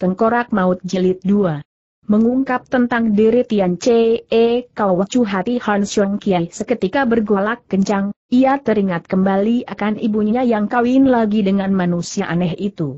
Tengkorak Maut Jilid 2 Mengungkap tentang diri Tian Che wacu e, hati Han Xiong Kiai seketika bergolak kencang, ia teringat kembali akan ibunya yang kawin lagi dengan manusia aneh itu.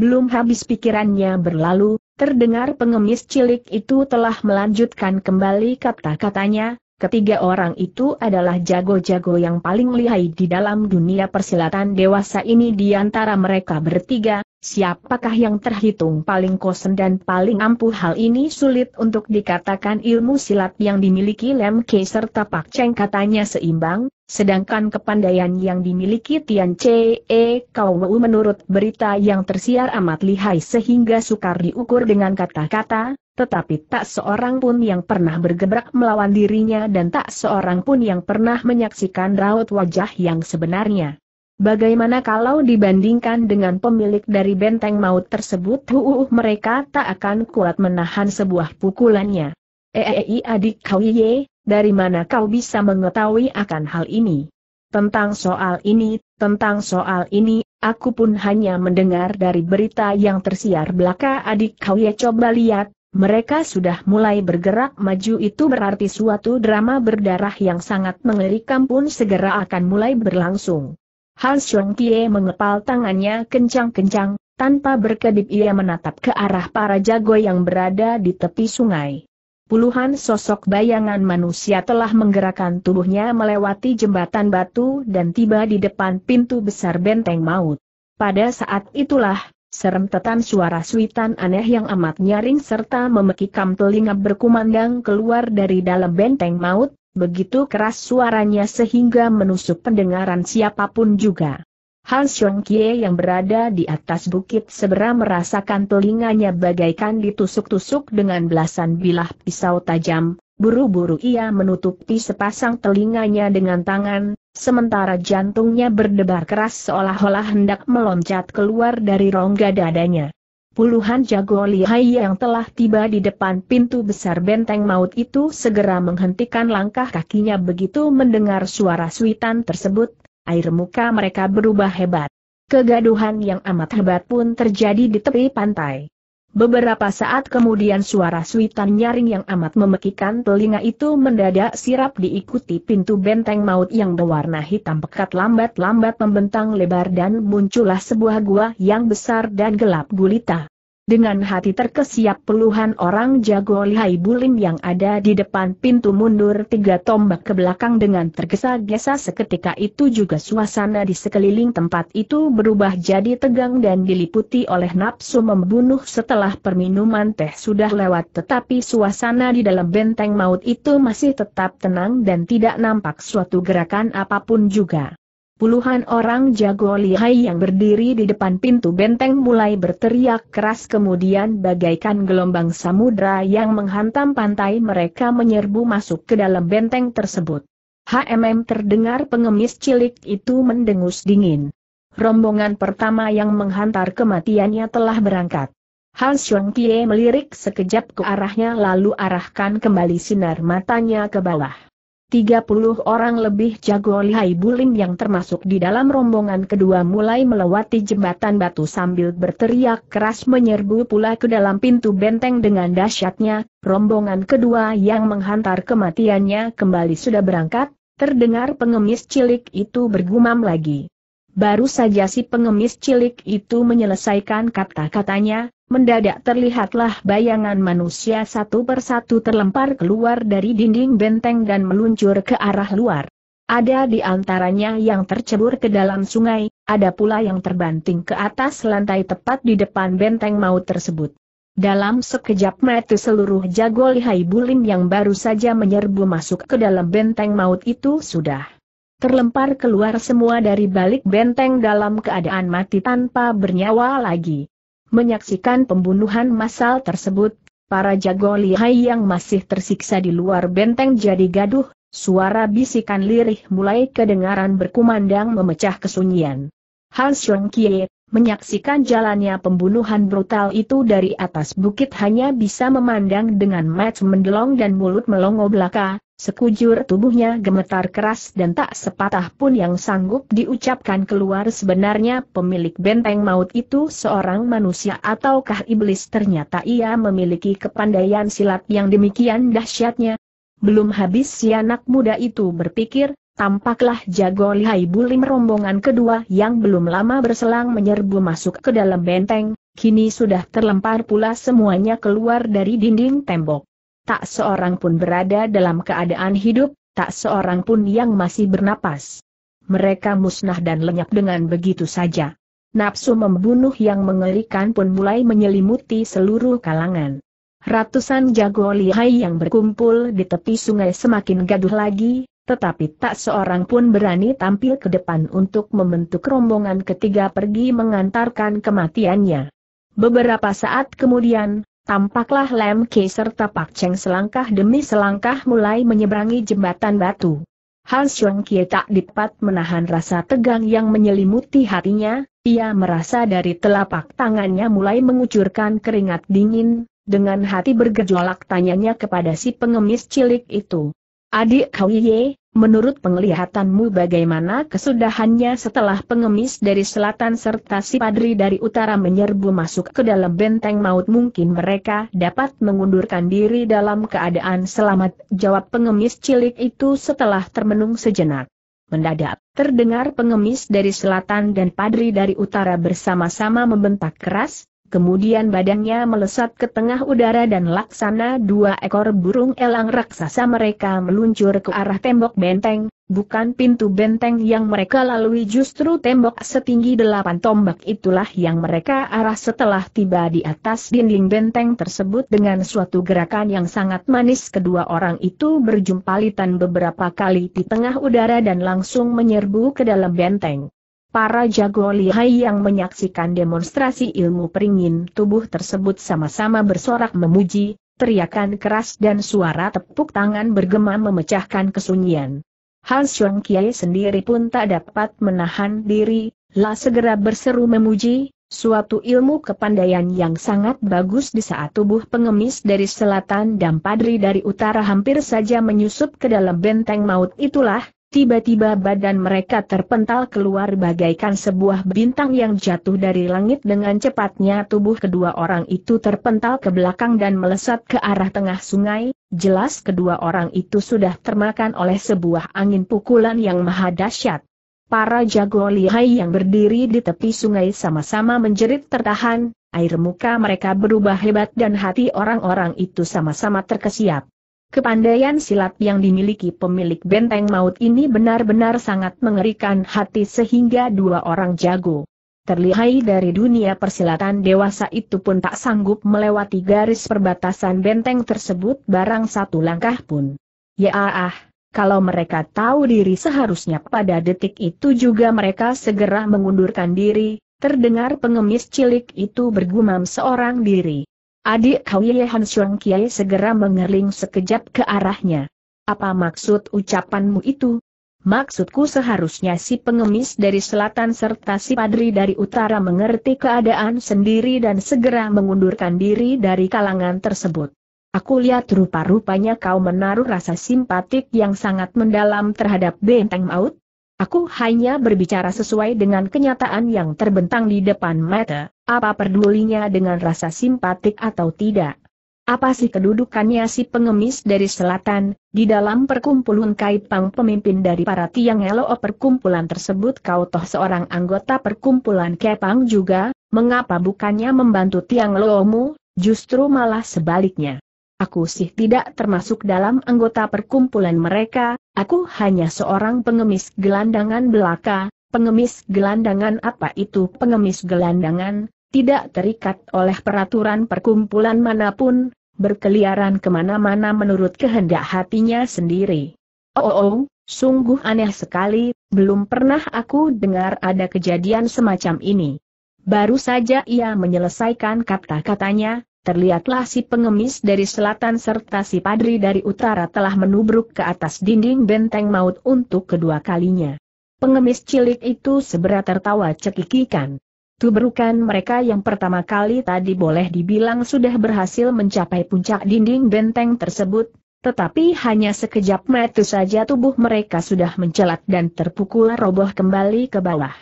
Belum habis pikirannya berlalu, terdengar pengemis cilik itu telah melanjutkan kembali kata-katanya, Ketiga orang itu adalah jago-jago yang paling lihai di dalam dunia persilatan dewasa ini di antara mereka bertiga, siapakah yang terhitung paling kosen dan paling ampuh hal ini sulit untuk dikatakan ilmu silat yang dimiliki Lemke serta Pak Cheng katanya seimbang, sedangkan kepandaian yang dimiliki Tian Che E Kau menurut berita yang tersiar amat lihai sehingga sukar diukur dengan kata-kata, tetapi tak seorang pun yang pernah bergebrak melawan dirinya dan tak seorang pun yang pernah menyaksikan raut wajah yang sebenarnya. Bagaimana kalau dibandingkan dengan pemilik dari benteng maut tersebut huuh mereka tak akan kuat menahan sebuah pukulannya. Eei eh, eh, eh, adik kau ye, dari mana kau bisa mengetahui akan hal ini? Tentang soal ini, tentang soal ini, aku pun hanya mendengar dari berita yang tersiar belaka adik kau ye coba lihat, mereka sudah mulai bergerak maju itu berarti suatu drama berdarah yang sangat mengerikan pun segera akan mulai berlangsung. Han Xiong Kie mengepal tangannya kencang-kencang, tanpa berkedip ia menatap ke arah para jago yang berada di tepi sungai. Puluhan sosok bayangan manusia telah menggerakkan tubuhnya melewati jembatan batu dan tiba di depan pintu besar benteng maut. Pada saat itulah, Serempetan suara suitan aneh yang amat nyaring serta memekikam telinga berkumandang keluar dari dalam benteng maut, begitu keras suaranya sehingga menusuk pendengaran siapapun juga. Han Xiong Kie yang berada di atas bukit sebera merasakan telinganya bagaikan ditusuk-tusuk dengan belasan bilah pisau tajam, buru-buru ia menutupi sepasang telinganya dengan tangan, sementara jantungnya berdebar keras seolah-olah hendak meloncat keluar dari rongga dadanya. Puluhan jago lihai yang telah tiba di depan pintu besar benteng maut itu segera menghentikan langkah kakinya begitu mendengar suara suitan tersebut, air muka mereka berubah hebat. Kegaduhan yang amat hebat pun terjadi di tepi pantai. Beberapa saat kemudian suara suitan nyaring yang amat memekikan telinga itu mendadak sirap diikuti pintu benteng maut yang berwarna hitam pekat lambat-lambat membentang lebar dan muncullah sebuah gua yang besar dan gelap gulita. Dengan hati terkesiap puluhan orang jago lihai bulim yang ada di depan pintu mundur tiga tombak ke belakang dengan tergesa-gesa seketika itu juga suasana di sekeliling tempat itu berubah jadi tegang dan diliputi oleh nafsu membunuh setelah perminuman teh sudah lewat tetapi suasana di dalam benteng maut itu masih tetap tenang dan tidak nampak suatu gerakan apapun juga. Puluhan orang jago lihai yang berdiri di depan pintu benteng mulai berteriak keras kemudian bagaikan gelombang samudra yang menghantam pantai mereka menyerbu masuk ke dalam benteng tersebut. HMM terdengar pengemis cilik itu mendengus dingin. Rombongan pertama yang menghantar kematiannya telah berangkat. Han Kie melirik sekejap ke arahnya lalu arahkan kembali sinar matanya ke bawah. 30 orang lebih jago lihai bulim yang termasuk di dalam rombongan kedua mulai melewati jembatan batu sambil berteriak keras menyerbu pula ke dalam pintu benteng dengan dahsyatnya, rombongan kedua yang menghantar kematiannya kembali sudah berangkat, terdengar pengemis cilik itu bergumam lagi. Baru saja si pengemis cilik itu menyelesaikan kata-katanya, mendadak terlihatlah bayangan manusia satu persatu terlempar keluar dari dinding benteng dan meluncur ke arah luar. Ada di antaranya yang tercebur ke dalam sungai, ada pula yang terbanting ke atas lantai tepat di depan benteng maut tersebut. Dalam sekejap mata seluruh jago lihai bulim yang baru saja menyerbu masuk ke dalam benteng maut itu sudah terlempar keluar semua dari balik benteng dalam keadaan mati tanpa bernyawa lagi. Menyaksikan pembunuhan massal tersebut, para jago lihai yang masih tersiksa di luar benteng jadi gaduh, suara bisikan lirih mulai kedengaran berkumandang memecah kesunyian. Hans Yong Kie, menyaksikan jalannya pembunuhan brutal itu dari atas bukit hanya bisa memandang dengan mata mendelong dan mulut melongo belaka, sekujur tubuhnya gemetar keras dan tak sepatah pun yang sanggup diucapkan keluar sebenarnya pemilik benteng maut itu seorang manusia ataukah iblis ternyata ia memiliki kepandaian silat yang demikian dahsyatnya. Belum habis si anak muda itu berpikir, Tampaklah jago lihai bulim rombongan kedua yang belum lama berselang menyerbu masuk ke dalam benteng, kini sudah terlempar pula semuanya keluar dari dinding tembok. Tak seorang pun berada dalam keadaan hidup, tak seorang pun yang masih bernapas. Mereka musnah dan lenyap dengan begitu saja. Nafsu membunuh yang mengerikan pun mulai menyelimuti seluruh kalangan. Ratusan jago lihai yang berkumpul di tepi sungai semakin gaduh lagi, tetapi tak seorang pun berani tampil ke depan untuk membentuk rombongan ketiga pergi mengantarkan kematiannya. Beberapa saat kemudian, tampaklah Lem Ke serta Pak Cheng selangkah demi selangkah mulai menyeberangi jembatan batu. Han Xiong Kie tak dapat menahan rasa tegang yang menyelimuti hatinya, ia merasa dari telapak tangannya mulai mengucurkan keringat dingin, dengan hati bergejolak tanyanya kepada si pengemis cilik itu. Adik kau ye, menurut penglihatanmu bagaimana kesudahannya setelah pengemis dari selatan serta si padri dari utara menyerbu masuk ke dalam benteng maut mungkin mereka dapat mengundurkan diri dalam keadaan selamat, jawab pengemis cilik itu setelah termenung sejenak. Mendadak, terdengar pengemis dari selatan dan padri dari utara bersama-sama membentak keras, Kemudian badannya melesat ke tengah udara dan laksana dua ekor burung elang raksasa mereka meluncur ke arah tembok benteng, bukan pintu benteng yang mereka lalui justru tembok setinggi delapan tombak itulah yang mereka arah setelah tiba di atas dinding benteng tersebut dengan suatu gerakan yang sangat manis kedua orang itu berjumpalitan beberapa kali di tengah udara dan langsung menyerbu ke dalam benteng. Para jago lihai yang menyaksikan demonstrasi ilmu peringin tubuh tersebut sama-sama bersorak memuji, teriakan keras dan suara tepuk tangan bergema memecahkan kesunyian. Han Xiong Kiai sendiri pun tak dapat menahan diri, lah segera berseru memuji, suatu ilmu kepandaian yang sangat bagus di saat tubuh pengemis dari selatan dan padri dari utara hampir saja menyusup ke dalam benteng maut itulah, Tiba-tiba badan mereka terpental keluar bagaikan sebuah bintang yang jatuh dari langit dengan cepatnya tubuh kedua orang itu terpental ke belakang dan melesat ke arah tengah sungai, jelas kedua orang itu sudah termakan oleh sebuah angin pukulan yang maha dahsyat. Para jago lihai yang berdiri di tepi sungai sama-sama menjerit tertahan, air muka mereka berubah hebat dan hati orang-orang itu sama-sama terkesiap. Kepandaian silat yang dimiliki pemilik benteng maut ini benar-benar sangat mengerikan hati sehingga dua orang jago. Terlihai dari dunia persilatan dewasa itu pun tak sanggup melewati garis perbatasan benteng tersebut barang satu langkah pun. Ya ah, kalau mereka tahu diri seharusnya pada detik itu juga mereka segera mengundurkan diri, terdengar pengemis cilik itu bergumam seorang diri. Adik Ye Han Xiong Kiai segera mengerling sekejap ke arahnya. Apa maksud ucapanmu itu? Maksudku seharusnya si pengemis dari selatan serta si padri dari utara mengerti keadaan sendiri dan segera mengundurkan diri dari kalangan tersebut. Aku lihat rupa-rupanya kau menaruh rasa simpatik yang sangat mendalam terhadap benteng maut. Aku hanya berbicara sesuai dengan kenyataan yang terbentang di depan mata. Apa pedulinya dengan rasa simpatik atau tidak? Apa sih kedudukannya si pengemis dari selatan, di dalam perkumpulan Kaipang pemimpin dari para tiang elo perkumpulan tersebut kau toh seorang anggota perkumpulan Kepang juga, mengapa bukannya membantu tiang Loomu, justru malah sebaliknya. Aku sih tidak termasuk dalam anggota perkumpulan mereka, aku hanya seorang pengemis gelandangan belaka, pengemis gelandangan apa itu pengemis gelandangan, tidak terikat oleh peraturan perkumpulan manapun, berkeliaran kemana-mana menurut kehendak hatinya sendiri. Oh, oh, oh, sungguh aneh sekali, belum pernah aku dengar ada kejadian semacam ini. Baru saja ia menyelesaikan kata-katanya, terlihatlah si pengemis dari selatan serta si padri dari utara telah menubruk ke atas dinding benteng maut untuk kedua kalinya. Pengemis cilik itu seberat tertawa cekikikan. Tuberukan mereka yang pertama kali tadi boleh dibilang sudah berhasil mencapai puncak dinding benteng tersebut, tetapi hanya sekejap mata saja tubuh mereka sudah mencelat dan terpukul roboh kembali ke bawah.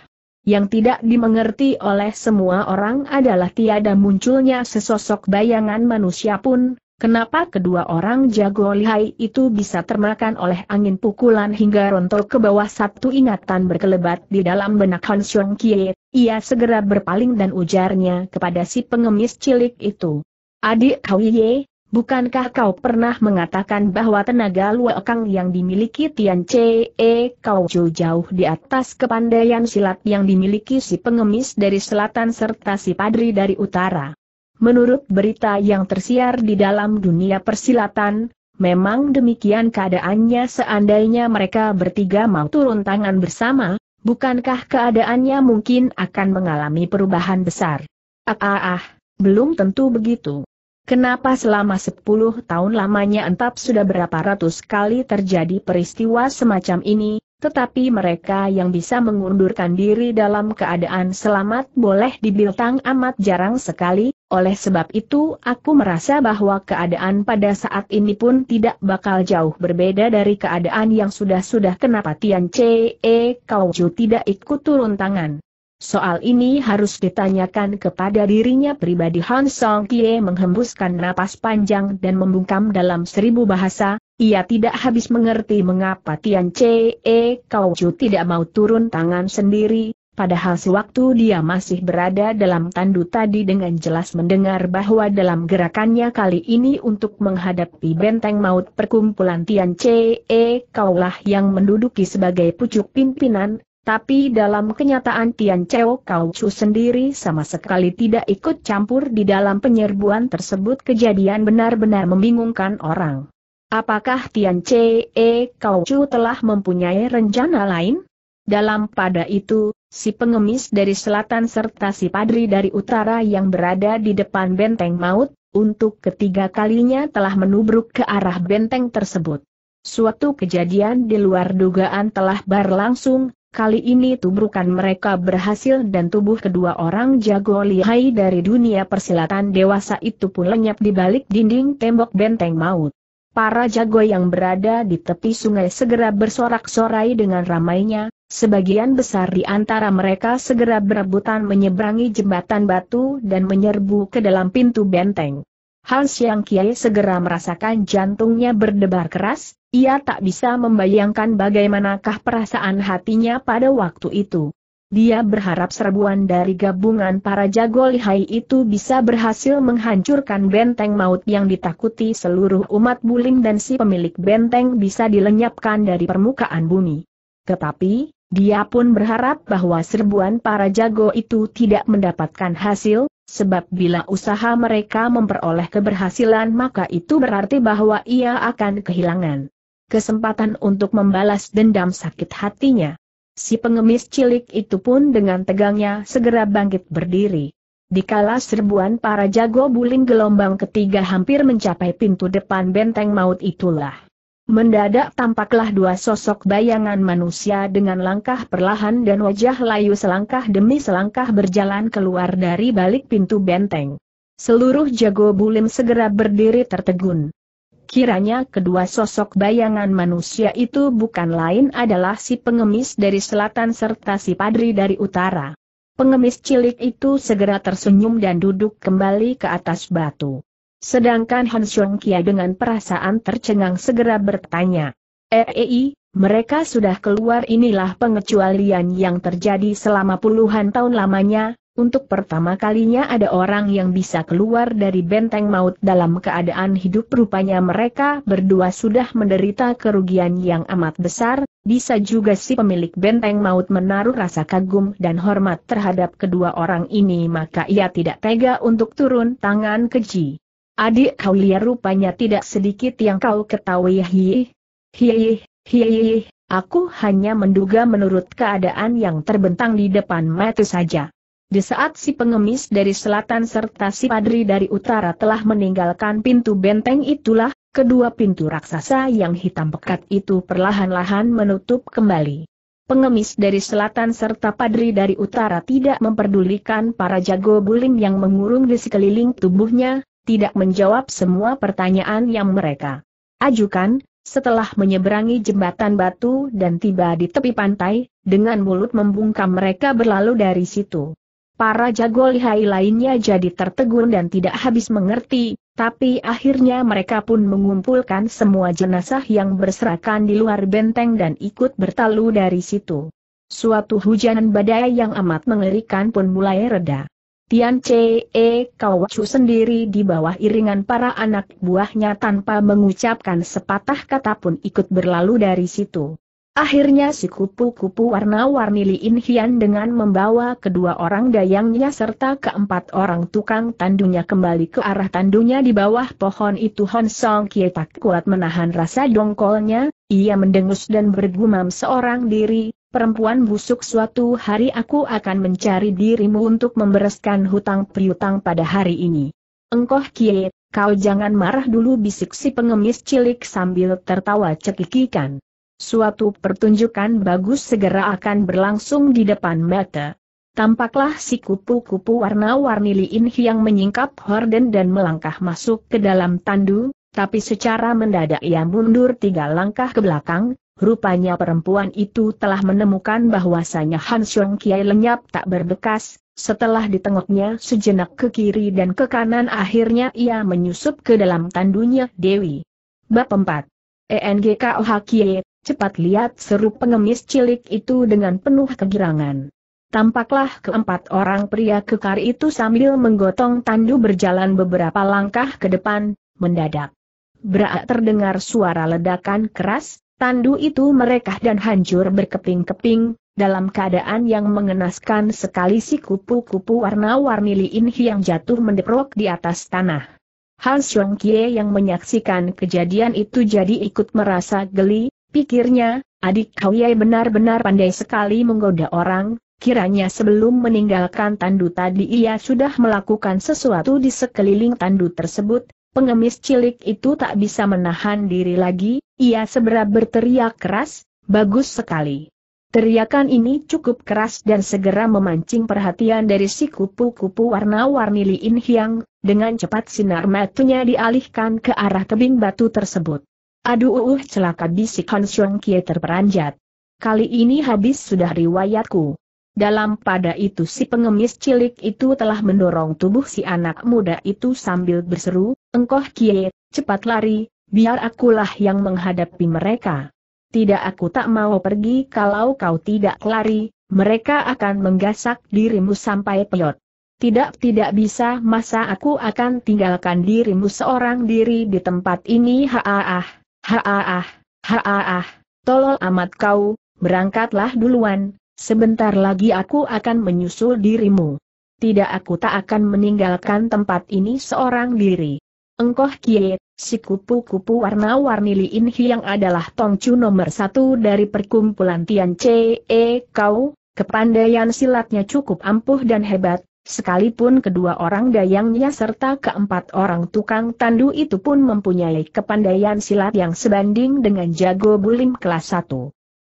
Yang tidak dimengerti oleh semua orang adalah tiada munculnya sesosok bayangan manusia pun, Kenapa kedua orang jago lihai itu bisa termakan oleh angin pukulan hingga rontok ke bawah satu ingatan berkelebat di dalam benak Han Xiong Kie, ia segera berpaling dan ujarnya kepada si pengemis cilik itu. Adik kau ye, bukankah kau pernah mengatakan bahwa tenaga luakang yang dimiliki Tian Che kau jauh-jauh di atas kepandaian silat yang dimiliki si pengemis dari selatan serta si padri dari utara? Menurut berita yang tersiar di dalam dunia persilatan, memang demikian keadaannya seandainya mereka bertiga mau turun tangan bersama, bukankah keadaannya mungkin akan mengalami perubahan besar? Ah ah ah, belum tentu begitu. Kenapa selama 10 tahun lamanya entap sudah berapa ratus kali terjadi peristiwa semacam ini, tetapi mereka yang bisa mengundurkan diri dalam keadaan selamat boleh dibilang amat jarang sekali, oleh sebab itu aku merasa bahwa keadaan pada saat ini pun tidak bakal jauh berbeda dari keadaan yang sudah-sudah kenapa Tian Che Kau Ju tidak ikut turun tangan. Soal ini harus ditanyakan kepada dirinya pribadi Han Song Kie menghembuskan napas panjang dan membungkam dalam seribu bahasa, ia tidak habis mengerti mengapa Tian Che Kau Ju tidak mau turun tangan sendiri, Padahal sewaktu dia masih berada dalam tandu tadi dengan jelas mendengar bahwa dalam gerakannya kali ini untuk menghadapi benteng maut perkumpulan Tian Ce kaulah yang menduduki sebagai pucuk pimpinan, tapi dalam kenyataan Tian Cheo Kau Chu sendiri sama sekali tidak ikut campur di dalam penyerbuan tersebut kejadian benar-benar membingungkan orang. Apakah Tian Ce Kau Chu telah mempunyai rencana lain? Dalam pada itu, si pengemis dari selatan serta si padri dari utara yang berada di depan benteng maut, untuk ketiga kalinya telah menubruk ke arah benteng tersebut. Suatu kejadian di luar dugaan telah berlangsung, kali ini tubrukan mereka berhasil dan tubuh kedua orang jago lihai dari dunia persilatan dewasa itu pun lenyap di balik dinding tembok benteng maut. Para jago yang berada di tepi sungai segera bersorak-sorai dengan ramainya, sebagian besar di antara mereka segera berebutan menyeberangi jembatan batu dan menyerbu ke dalam pintu benteng. Hans Yang Kiai segera merasakan jantungnya berdebar keras, ia tak bisa membayangkan bagaimanakah perasaan hatinya pada waktu itu. Dia berharap serbuan dari gabungan para jago lihai itu bisa berhasil menghancurkan benteng maut yang ditakuti seluruh umat bulim dan si pemilik benteng bisa dilenyapkan dari permukaan bumi. Tetapi, dia pun berharap bahwa serbuan para jago itu tidak mendapatkan hasil, sebab bila usaha mereka memperoleh keberhasilan maka itu berarti bahwa ia akan kehilangan kesempatan untuk membalas dendam sakit hatinya. Si pengemis cilik itu pun dengan tegangnya segera bangkit berdiri. Dikala serbuan para jago buling gelombang ketiga hampir mencapai pintu depan benteng maut itulah. Mendadak tampaklah dua sosok bayangan manusia dengan langkah perlahan dan wajah layu selangkah demi selangkah berjalan keluar dari balik pintu benteng. Seluruh jago bulim segera berdiri tertegun. Kiranya kedua sosok bayangan manusia itu bukan lain adalah si pengemis dari selatan serta si padri dari utara. Pengemis cilik itu segera tersenyum dan duduk kembali ke atas batu. Sedangkan Han Xiong Kia dengan perasaan tercengang segera bertanya, EEI, eh, eh, mereka sudah keluar inilah pengecualian yang terjadi selama puluhan tahun lamanya, untuk pertama kalinya ada orang yang bisa keluar dari benteng maut dalam keadaan hidup rupanya mereka berdua sudah menderita kerugian yang amat besar, bisa juga si pemilik benteng maut menaruh rasa kagum dan hormat terhadap kedua orang ini maka ia tidak tega untuk turun tangan keji. Adik kau liar rupanya tidak sedikit yang kau ketahui hiih, hiih, hiih, aku hanya menduga menurut keadaan yang terbentang di depan mata saja. Di saat si pengemis dari selatan serta si padri dari utara telah meninggalkan pintu benteng itulah, kedua pintu raksasa yang hitam pekat itu perlahan-lahan menutup kembali. Pengemis dari selatan serta padri dari utara tidak memperdulikan para jago bulim yang mengurung di sekeliling tubuhnya, tidak menjawab semua pertanyaan yang mereka ajukan, setelah menyeberangi jembatan batu dan tiba di tepi pantai, dengan mulut membungkam mereka berlalu dari situ. Para jago lihai lainnya jadi tertegun dan tidak habis mengerti, tapi akhirnya mereka pun mengumpulkan semua jenazah yang berserakan di luar benteng dan ikut bertalu dari situ. Suatu hujanan badai yang amat mengerikan pun mulai reda. Tian Che e Kawacu sendiri di bawah iringan para anak buahnya tanpa mengucapkan sepatah kata pun ikut berlalu dari situ. Akhirnya si kupu-kupu warna-warni Liin Hian dengan membawa kedua orang dayangnya serta keempat orang tukang tandunya kembali ke arah tandunya di bawah pohon itu Hon Song Kie tak kuat menahan rasa dongkolnya, ia mendengus dan bergumam seorang diri, perempuan busuk suatu hari aku akan mencari dirimu untuk membereskan hutang piutang pada hari ini. Engkoh Kie, kau jangan marah dulu bisik si pengemis cilik sambil tertawa cekikikan. Suatu pertunjukan bagus segera akan berlangsung di depan mata. Tampaklah si kupu-kupu warna-warni Liin yang menyingkap horden dan melangkah masuk ke dalam tandu, tapi secara mendadak ia mundur tiga langkah ke belakang, rupanya perempuan itu telah menemukan bahwasanya Han Xiong Kiai lenyap tak berbekas, setelah ditengoknya sejenak ke kiri dan ke kanan akhirnya ia menyusup ke dalam tandunya Dewi. Bab 4. ENGKOH Kiai Cepat lihat seru pengemis cilik itu dengan penuh kegirangan. Tampaklah keempat orang pria kekar itu sambil menggotong tandu berjalan beberapa langkah ke depan, mendadak. Berak terdengar suara ledakan keras, tandu itu merekah dan hancur berkeping-keping, dalam keadaan yang mengenaskan sekali si kupu-kupu warna-warni liin yang jatuh mendeprok di atas tanah. Hans Xiong Kie yang menyaksikan kejadian itu jadi ikut merasa geli, Pikirnya, adik kau benar-benar pandai sekali menggoda orang, kiranya sebelum meninggalkan tandu tadi ia sudah melakukan sesuatu di sekeliling tandu tersebut, pengemis cilik itu tak bisa menahan diri lagi, ia segera berteriak keras, bagus sekali. Teriakan ini cukup keras dan segera memancing perhatian dari si kupu-kupu warna-warni Liin Hyang, dengan cepat sinar matanya dialihkan ke arah tebing batu tersebut. Aduh uh, uh, celaka bisik Han Xiong Kie terperanjat. Kali ini habis sudah riwayatku. Dalam pada itu si pengemis cilik itu telah mendorong tubuh si anak muda itu sambil berseru, Engkoh Kie, cepat lari, biar akulah yang menghadapi mereka. Tidak aku tak mau pergi kalau kau tidak lari, mereka akan menggasak dirimu sampai peyot. Tidak tidak bisa masa aku akan tinggalkan dirimu seorang diri di tempat ini haah. Haaah, haaah, tolol amat kau, berangkatlah duluan, sebentar lagi aku akan menyusul dirimu. Tidak aku tak akan meninggalkan tempat ini seorang diri. Engkoh Kie, si kupu-kupu warna-warni Liin yang adalah Tongcu nomor satu dari perkumpulan Tian E, Kau, kepandaian silatnya cukup ampuh dan hebat, Sekalipun kedua orang dayangnya serta keempat orang tukang tandu itu pun mempunyai kepandaian silat yang sebanding dengan jago bulim kelas 1.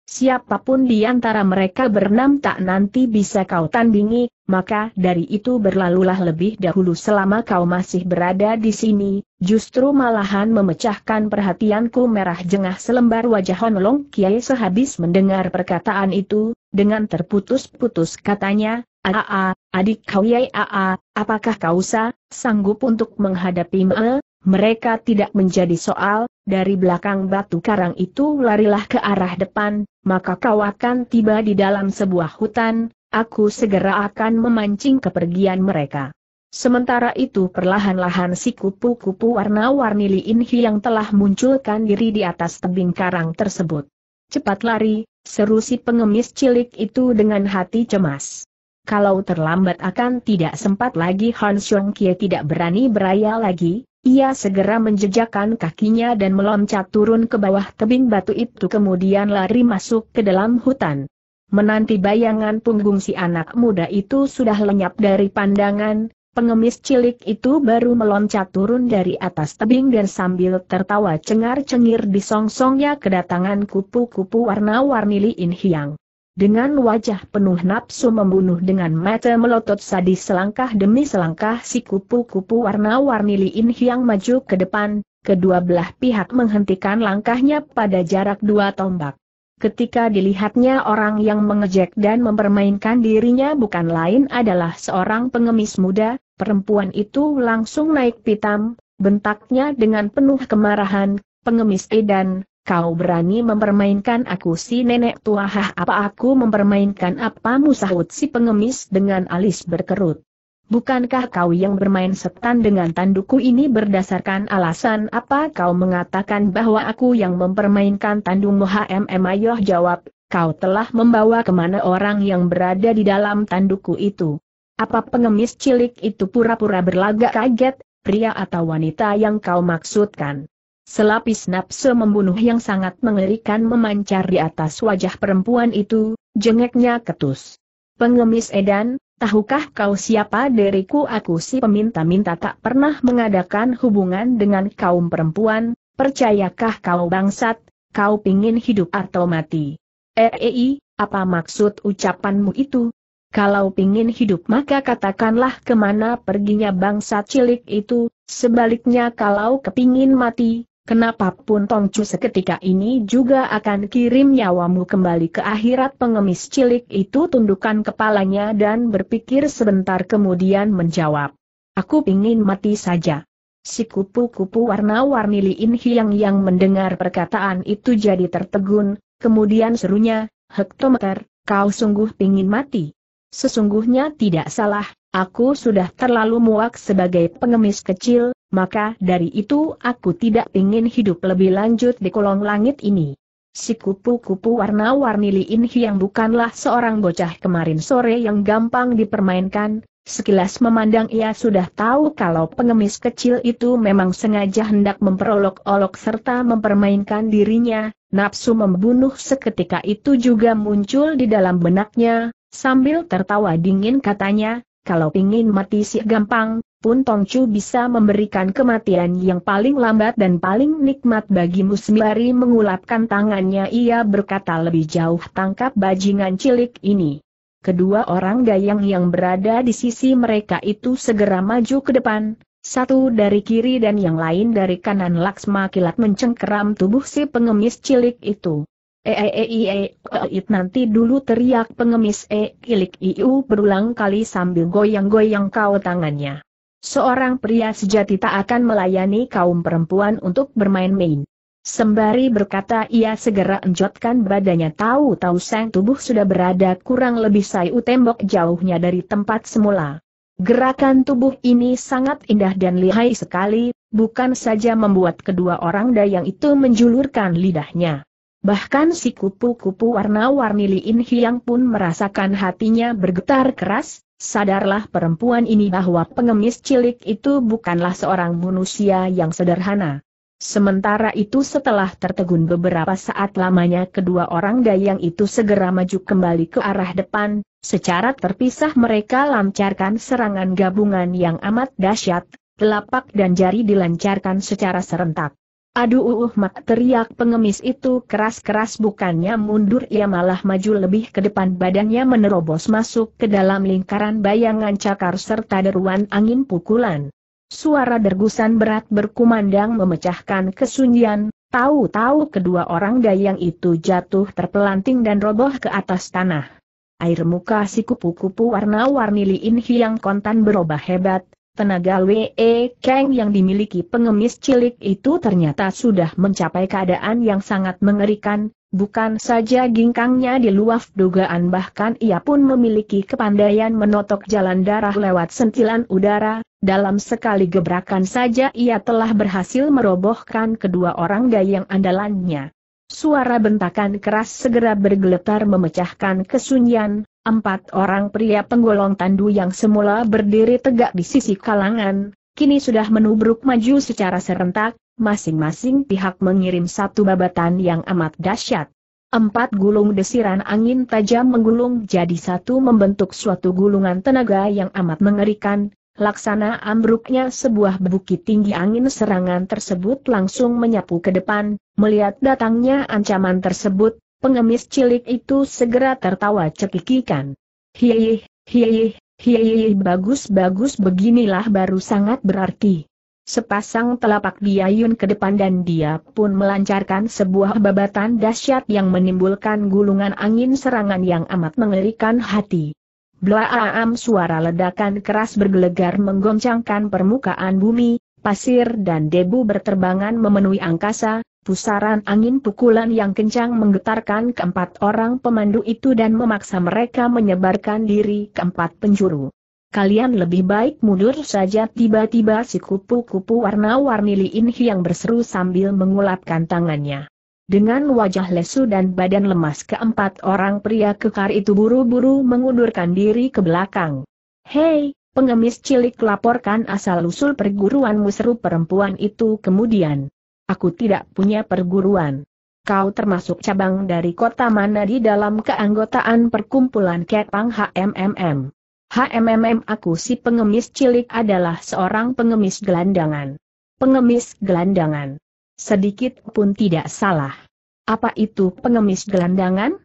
Siapapun di antara mereka bernam tak nanti bisa kau tandingi, maka dari itu berlalulah lebih dahulu selama kau masih berada di sini, justru malahan memecahkan perhatianku merah jengah selembar wajah honlong Kiai sehabis mendengar perkataan itu, dengan terputus-putus katanya, Aa, adik kau yai Aa, apakah kau sa, sanggup untuk menghadapi mereka? Mereka tidak menjadi soal, dari belakang batu karang itu larilah ke arah depan, maka kau akan tiba di dalam sebuah hutan, aku segera akan memancing kepergian mereka. Sementara itu perlahan-lahan si kupu-kupu warna-warni Li Inhi yang telah munculkan diri di atas tebing karang tersebut. Cepat lari, seru si pengemis cilik itu dengan hati cemas kalau terlambat akan tidak sempat lagi Han Xiong Kie tidak berani beraya lagi, ia segera menjejakkan kakinya dan meloncat turun ke bawah tebing batu itu kemudian lari masuk ke dalam hutan. Menanti bayangan punggung si anak muda itu sudah lenyap dari pandangan, pengemis cilik itu baru meloncat turun dari atas tebing dan sambil tertawa cengar-cengir di disongsongnya kedatangan kupu-kupu warna-warni Lin Hiang. Dengan wajah penuh nafsu membunuh dengan mata melotot sadis selangkah demi selangkah si kupu-kupu warna-warni Liin Hiang maju ke depan, kedua belah pihak menghentikan langkahnya pada jarak dua tombak. Ketika dilihatnya orang yang mengejek dan mempermainkan dirinya bukan lain adalah seorang pengemis muda, perempuan itu langsung naik pitam, bentaknya dengan penuh kemarahan, pengemis edan, Kau berani mempermainkan aku si nenek tua hah apa aku mempermainkan apa? Musahut si pengemis dengan alis berkerut. Bukankah kau yang bermain setan dengan tanduku ini berdasarkan alasan apa kau mengatakan bahwa aku yang mempermainkan tandumu HMM ayoh jawab, kau telah membawa kemana orang yang berada di dalam tanduku itu. Apa pengemis cilik itu pura-pura berlagak kaget, pria atau wanita yang kau maksudkan? Selapis nafsu membunuh yang sangat mengerikan memancar di atas wajah perempuan itu, jengeknya ketus. Pengemis edan, tahukah kau siapa diriku aku si peminta-minta tak pernah mengadakan hubungan dengan kaum perempuan, percayakah kau bangsat, kau pingin hidup atau mati? Eei, eh, eh, apa maksud ucapanmu itu? Kalau pingin hidup maka katakanlah kemana perginya bangsa cilik itu, sebaliknya kalau kepingin mati, Kenapapun Tong Chu seketika ini juga akan kirim nyawamu kembali ke akhirat pengemis cilik itu tundukkan kepalanya dan berpikir sebentar kemudian menjawab. Aku ingin mati saja. Si kupu-kupu warna-warni Liin Hiang yang mendengar perkataan itu jadi tertegun, kemudian serunya, Hektometer, kau sungguh ingin mati. Sesungguhnya tidak salah, aku sudah terlalu muak sebagai pengemis kecil, maka dari itu aku tidak ingin hidup lebih lanjut di kolong langit ini. Si kupu-kupu warna-warni Lin yang bukanlah seorang bocah kemarin sore yang gampang dipermainkan, sekilas memandang ia sudah tahu kalau pengemis kecil itu memang sengaja hendak memperolok-olok serta mempermainkan dirinya, nafsu membunuh seketika itu juga muncul di dalam benaknya, sambil tertawa dingin katanya, kalau ingin mati sih gampang, pun Tongcu bisa memberikan kematian yang paling lambat dan paling nikmat bagi Musmiari mengulapkan tangannya ia berkata lebih jauh tangkap bajingan cilik ini. Kedua orang dayang yang berada di sisi mereka itu segera maju ke depan, satu dari kiri dan yang lain dari kanan Laksma kilat mencengkeram tubuh si pengemis cilik itu. Eeeeee, eh, eh, eh, it nanti dulu teriak pengemis e kilik iu berulang kali sambil goyang-goyang kau tangannya. Seorang pria sejati tak akan melayani kaum perempuan untuk bermain-main. Sembari berkata ia segera enjotkan badannya tahu-tahu sang tubuh sudah berada kurang lebih sayu tembok jauhnya dari tempat semula. Gerakan tubuh ini sangat indah dan lihai sekali, bukan saja membuat kedua orang dayang itu menjulurkan lidahnya. Bahkan si kupu-kupu warna-warni Liin Hiang pun merasakan hatinya bergetar keras, Sadarlah perempuan ini bahwa pengemis cilik itu bukanlah seorang manusia yang sederhana. Sementara itu setelah tertegun beberapa saat lamanya kedua orang dayang itu segera maju kembali ke arah depan, secara terpisah mereka lancarkan serangan gabungan yang amat dahsyat, telapak dan jari dilancarkan secara serentak. Aduh uh, uh, mak teriak pengemis itu keras-keras bukannya mundur ia malah maju lebih ke depan badannya menerobos masuk ke dalam lingkaran bayangan cakar serta deruan angin pukulan. Suara dergusan berat berkumandang memecahkan kesunyian, tahu-tahu kedua orang dayang itu jatuh terpelanting dan roboh ke atas tanah. Air muka si kupu-kupu warna-warni liin Hiang kontan berubah hebat, Tenaga W.E. Kang yang dimiliki pengemis cilik itu ternyata sudah mencapai keadaan yang sangat mengerikan, bukan saja gingkangnya di luar dugaan bahkan ia pun memiliki kepandaian menotok jalan darah lewat sentilan udara, dalam sekali gebrakan saja ia telah berhasil merobohkan kedua orang gayang andalannya. Suara bentakan keras segera bergeletar memecahkan kesunyian, Empat orang pria penggolong tandu yang semula berdiri tegak di sisi kalangan, kini sudah menubruk maju secara serentak, masing-masing pihak mengirim satu babatan yang amat dahsyat. Empat gulung desiran angin tajam menggulung jadi satu membentuk suatu gulungan tenaga yang amat mengerikan, laksana ambruknya sebuah bukit tinggi angin serangan tersebut langsung menyapu ke depan, melihat datangnya ancaman tersebut, Pengemis cilik itu segera tertawa cekikikan. Hiih, hiih, hiih, bagus-bagus beginilah baru sangat berarti. Sepasang telapak diayun ke depan dan dia pun melancarkan sebuah babatan dahsyat yang menimbulkan gulungan angin serangan yang amat mengerikan hati. Blaam suara ledakan keras bergelegar menggoncangkan permukaan bumi, pasir dan debu berterbangan memenuhi angkasa, Pusaran angin pukulan yang kencang menggetarkan keempat orang pemandu itu dan memaksa mereka menyebarkan diri keempat penjuru. Kalian lebih baik mundur saja tiba-tiba si kupu-kupu warna-warni Liin yang berseru sambil mengulapkan tangannya. Dengan wajah lesu dan badan lemas keempat orang pria kekar itu buru-buru mengundurkan diri ke belakang. Hei, pengemis cilik laporkan asal-usul perguruanmu seru perempuan itu kemudian aku tidak punya perguruan. Kau termasuk cabang dari kota mana di dalam keanggotaan perkumpulan Ketang HMMM. HMMM aku si pengemis cilik adalah seorang pengemis gelandangan. Pengemis gelandangan. Sedikit pun tidak salah. Apa itu pengemis gelandangan?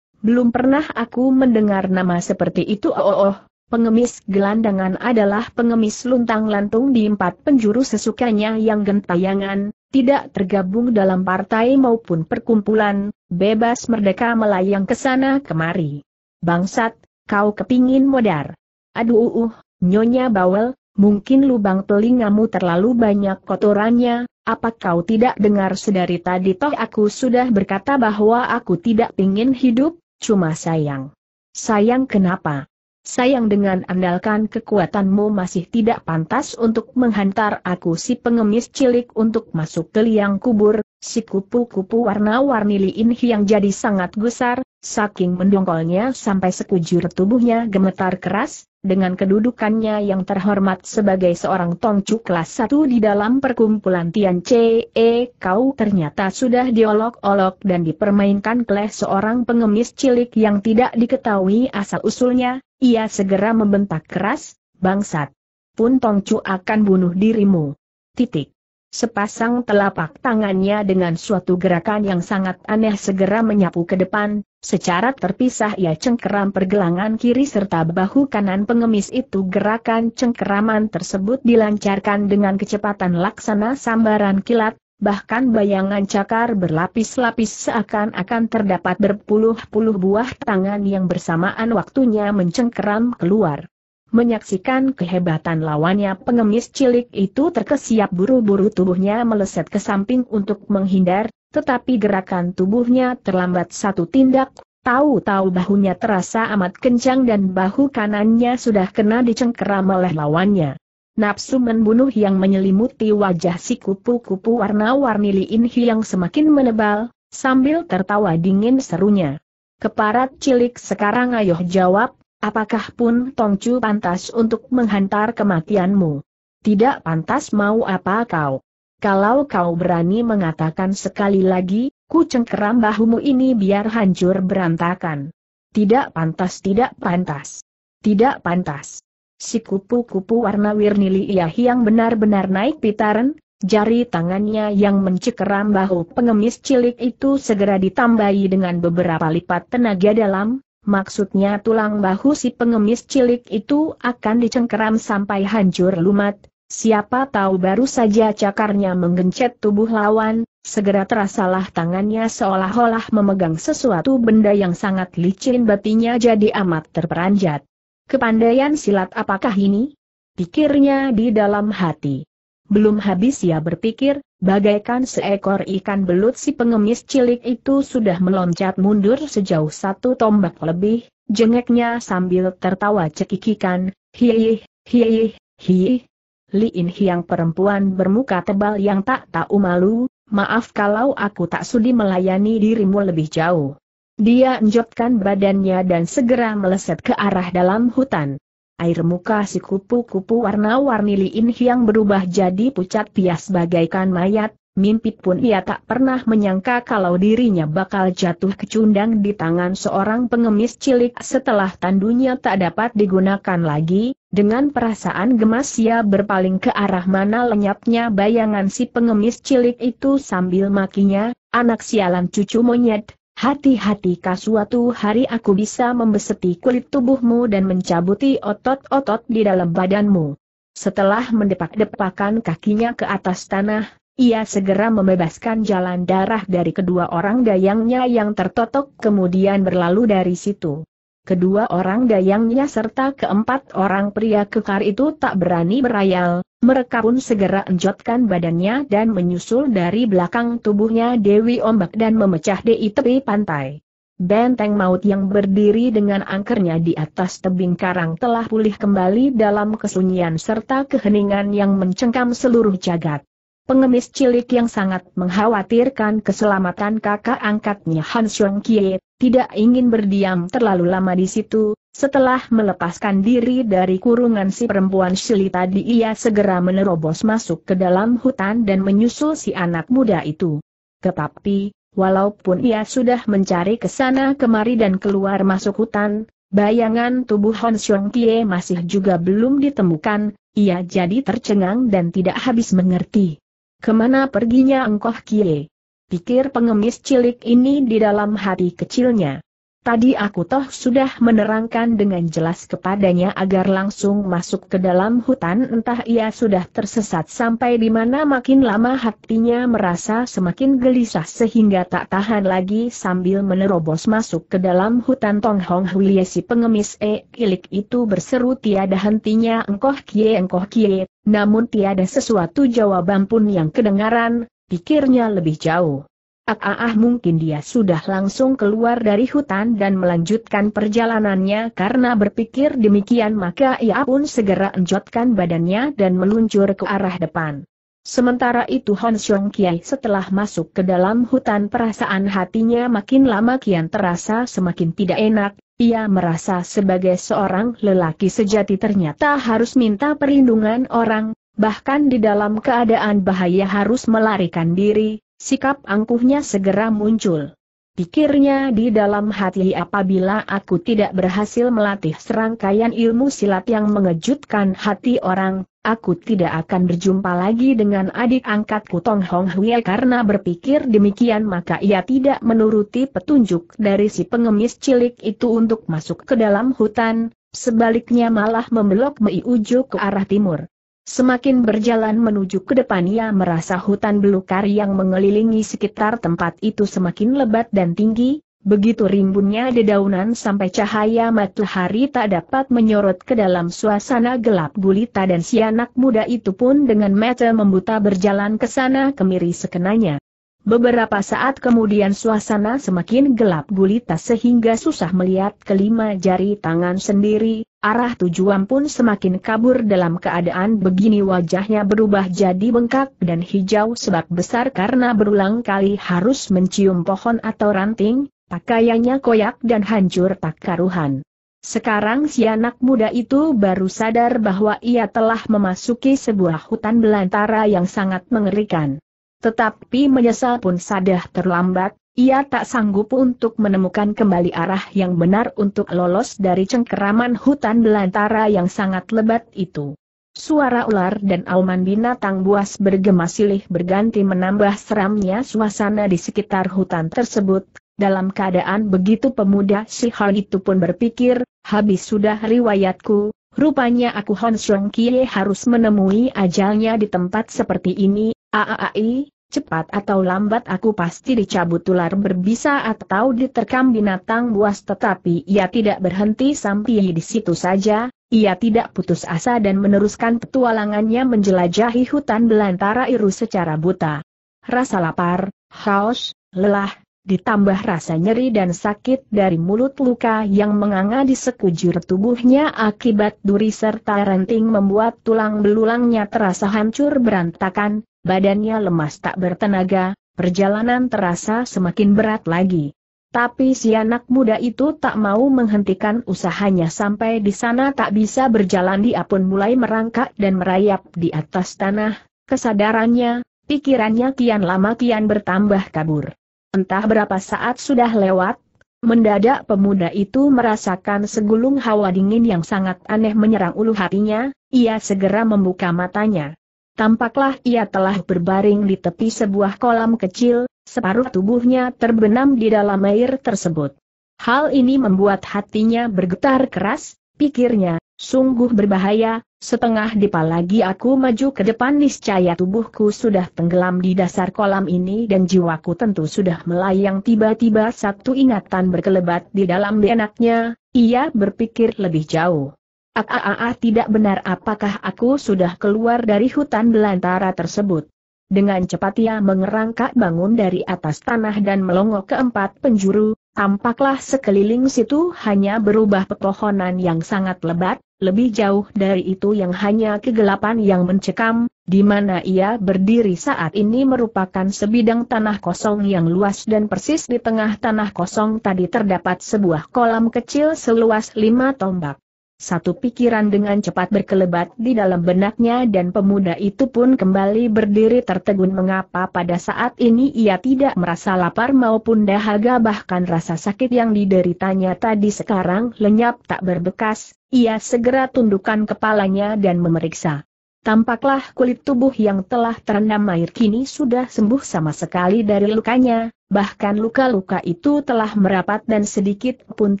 Belum pernah aku mendengar nama seperti itu oh oh, oh. pengemis gelandangan adalah pengemis luntang-lantung di empat penjuru sesukanya yang gentayangan, tidak tergabung dalam partai maupun perkumpulan, bebas merdeka melayang ke sana kemari. Bangsat, kau kepingin modar. Aduh, uh, uh, nyonya bawel, mungkin lubang telingamu terlalu banyak kotorannya, apa kau tidak dengar sedari tadi toh aku sudah berkata bahwa aku tidak ingin hidup, cuma sayang. Sayang kenapa? sayang dengan andalkan kekuatanmu masih tidak pantas untuk menghantar aku si pengemis cilik untuk masuk ke liang kubur, si kupu-kupu warna-warni liin yang jadi sangat gusar, saking mendongkolnya sampai sekujur tubuhnya gemetar keras, dengan kedudukannya yang terhormat sebagai seorang tongcu kelas 1 di dalam perkumpulan Tian Che e Kau ternyata sudah diolok-olok dan dipermainkan oleh seorang pengemis cilik yang tidak diketahui asal-usulnya, ia segera membentak keras, bangsat. Pun tongcu akan bunuh dirimu. Titik. Sepasang telapak tangannya dengan suatu gerakan yang sangat aneh segera menyapu ke depan, Secara terpisah ia cengkeram pergelangan kiri serta bahu kanan pengemis itu gerakan cengkeraman tersebut dilancarkan dengan kecepatan laksana sambaran kilat, bahkan bayangan cakar berlapis-lapis seakan-akan terdapat berpuluh-puluh buah tangan yang bersamaan waktunya mencengkeram keluar. Menyaksikan kehebatan lawannya pengemis cilik itu terkesiap buru-buru tubuhnya meleset ke samping untuk menghindar, tetapi gerakan tubuhnya terlambat satu tindak, tahu-tahu bahunya terasa amat kencang dan bahu kanannya sudah kena dicengkeram oleh lawannya. Nafsu membunuh yang menyelimuti wajah si kupu-kupu warna-warni Lin Hiang semakin menebal, sambil tertawa dingin serunya. Keparat cilik sekarang ayoh jawab, Apakah pun Tongcu pantas untuk menghantar kematianmu? Tidak pantas mau apa kau? Kalau kau berani mengatakan sekali lagi, ku cengkeram bahumu ini biar hancur berantakan. Tidak pantas tidak pantas. Tidak pantas. Si kupu-kupu warna wirni Liyah yang benar-benar naik pitaran, Jari tangannya yang mencekeram bahu pengemis cilik itu segera ditambahi dengan beberapa lipat tenaga dalam, maksudnya tulang bahu si pengemis cilik itu akan dicengkeram sampai hancur lumat, siapa tahu baru saja cakarnya menggencet tubuh lawan, segera terasalah tangannya seolah-olah memegang sesuatu benda yang sangat licin batinya jadi amat terperanjat. Kepandaian silat apakah ini? Pikirnya di dalam hati. Belum habis ia berpikir, bagaikan seekor ikan belut si pengemis cilik itu sudah meloncat mundur sejauh satu tombak lebih, jengeknya sambil tertawa cekikikan, hiih, hiih, hiih. Li In Hiang perempuan bermuka tebal yang tak tahu malu, maaf kalau aku tak sudi melayani dirimu lebih jauh. Dia enjotkan badannya dan segera meleset ke arah dalam hutan air muka si kupu-kupu warna-warni Liin Hiang berubah jadi pucat pias bagaikan mayat, mimpi pun ia tak pernah menyangka kalau dirinya bakal jatuh kecundang di tangan seorang pengemis cilik setelah tandunya tak dapat digunakan lagi, dengan perasaan gemas ia berpaling ke arah mana lenyapnya bayangan si pengemis cilik itu sambil makinya, anak sialan cucu monyet, hati hati kah suatu hari aku bisa membeseti kulit tubuhmu dan mencabuti otot-otot di dalam badanmu. Setelah mendepak-depakan kakinya ke atas tanah, ia segera membebaskan jalan darah dari kedua orang dayangnya yang tertotok kemudian berlalu dari situ. Kedua orang dayangnya serta keempat orang pria kekar itu tak berani berayal, mereka pun segera enjotkan badannya dan menyusul dari belakang tubuhnya Dewi Ombak dan memecah di tepi pantai. Benteng maut yang berdiri dengan angkernya di atas tebing karang telah pulih kembali dalam kesunyian serta keheningan yang mencengkam seluruh jagat. Pengemis cilik yang sangat mengkhawatirkan keselamatan kakak angkatnya Han Xiong Kie, tidak ingin berdiam terlalu lama di situ, setelah melepaskan diri dari kurungan si perempuan Shili tadi ia segera menerobos masuk ke dalam hutan dan menyusul si anak muda itu. Tetapi, walaupun ia sudah mencari ke sana kemari dan keluar masuk hutan, bayangan tubuh Hon Xiong Kie masih juga belum ditemukan, ia jadi tercengang dan tidak habis mengerti. Kemana perginya engkau Kie? Pikir pengemis cilik ini di dalam hati kecilnya. Tadi aku toh sudah menerangkan dengan jelas kepadanya agar langsung masuk ke dalam hutan entah ia sudah tersesat sampai di mana makin lama hatinya merasa semakin gelisah sehingga tak tahan lagi sambil menerobos masuk ke dalam hutan Tong Hong Hulie si pengemis E ilik itu berseru tiada hentinya engkoh kie engkoh kie, namun tiada sesuatu jawaban pun yang kedengaran, pikirnya lebih jauh. Ah, ah, mungkin dia sudah langsung keluar dari hutan dan melanjutkan perjalanannya karena berpikir demikian maka ia pun segera enjotkan badannya dan meluncur ke arah depan. Sementara itu Hon Xiong Kiai setelah masuk ke dalam hutan perasaan hatinya makin lama kian terasa semakin tidak enak, ia merasa sebagai seorang lelaki sejati ternyata harus minta perlindungan orang, bahkan di dalam keadaan bahaya harus melarikan diri, Sikap angkuhnya segera muncul. Pikirnya di dalam hati apabila aku tidak berhasil melatih serangkaian ilmu silat yang mengejutkan hati orang, aku tidak akan berjumpa lagi dengan adik angkatku Tong Hong Hui karena berpikir demikian maka ia tidak menuruti petunjuk dari si pengemis cilik itu untuk masuk ke dalam hutan, sebaliknya malah membelok meiuju ke arah timur. Semakin berjalan menuju ke depan ia merasa hutan belukar yang mengelilingi sekitar tempat itu semakin lebat dan tinggi, begitu rimbunnya dedaunan sampai cahaya matahari tak dapat menyorot ke dalam suasana gelap gulita dan si anak muda itu pun dengan mata membuta berjalan ke sana kemiri sekenanya. Beberapa saat kemudian suasana semakin gelap gulita sehingga susah melihat kelima jari tangan sendiri, Arah tujuan pun semakin kabur dalam keadaan begini wajahnya berubah jadi bengkak dan hijau sebab besar karena berulang kali harus mencium pohon atau ranting, pakaiannya koyak dan hancur tak karuhan. Sekarang si anak muda itu baru sadar bahwa ia telah memasuki sebuah hutan belantara yang sangat mengerikan. Tetapi menyesal pun sadah terlambat, ia tak sanggup untuk menemukan kembali arah yang benar untuk lolos dari cengkeraman hutan belantara yang sangat lebat itu. Suara ular dan auman binatang buas bergema silih berganti menambah seramnya suasana di sekitar hutan tersebut. Dalam keadaan begitu pemuda si Han itu pun berpikir, habis sudah riwayatku, rupanya aku Han Song Kie harus menemui ajalnya di tempat seperti ini, aaai, cepat atau lambat aku pasti dicabut ular berbisa atau diterkam binatang buas tetapi ia tidak berhenti sampai di situ saja, ia tidak putus asa dan meneruskan petualangannya menjelajahi hutan belantara Iru secara buta. Rasa lapar, haus, lelah, ditambah rasa nyeri dan sakit dari mulut luka yang menganga di sekujur tubuhnya akibat duri serta renting membuat tulang belulangnya terasa hancur berantakan, badannya lemas tak bertenaga, perjalanan terasa semakin berat lagi. Tapi si anak muda itu tak mau menghentikan usahanya sampai di sana tak bisa berjalan dia pun mulai merangkak dan merayap di atas tanah, kesadarannya, pikirannya kian lama kian bertambah kabur. Entah berapa saat sudah lewat, mendadak pemuda itu merasakan segulung hawa dingin yang sangat aneh menyerang ulu hatinya, ia segera membuka matanya. Tampaklah ia telah berbaring di tepi sebuah kolam kecil, separuh tubuhnya terbenam di dalam air tersebut. Hal ini membuat hatinya bergetar keras, pikirnya, Sungguh berbahaya, setengah dipa lagi aku maju ke depan niscaya tubuhku sudah tenggelam di dasar kolam ini dan jiwaku tentu sudah melayang tiba-tiba satu ingatan berkelebat di dalam benaknya, ia berpikir lebih jauh. Aaa ah, ah, ah, tidak benar apakah aku sudah keluar dari hutan belantara tersebut. Dengan cepat ia mengerangkak bangun dari atas tanah dan melongok ke empat penjuru, tampaklah sekeliling situ hanya berubah pepohonan yang sangat lebat, lebih jauh dari itu yang hanya kegelapan yang mencekam, di mana ia berdiri saat ini merupakan sebidang tanah kosong yang luas dan persis di tengah tanah kosong tadi terdapat sebuah kolam kecil seluas lima tombak. Satu pikiran dengan cepat berkelebat di dalam benaknya dan pemuda itu pun kembali berdiri tertegun mengapa pada saat ini ia tidak merasa lapar maupun dahaga bahkan rasa sakit yang dideritanya tadi sekarang lenyap tak berbekas, ia segera tundukkan kepalanya dan memeriksa. Tampaklah kulit tubuh yang telah terendam air kini sudah sembuh sama sekali dari lukanya, bahkan luka-luka itu telah merapat dan sedikit pun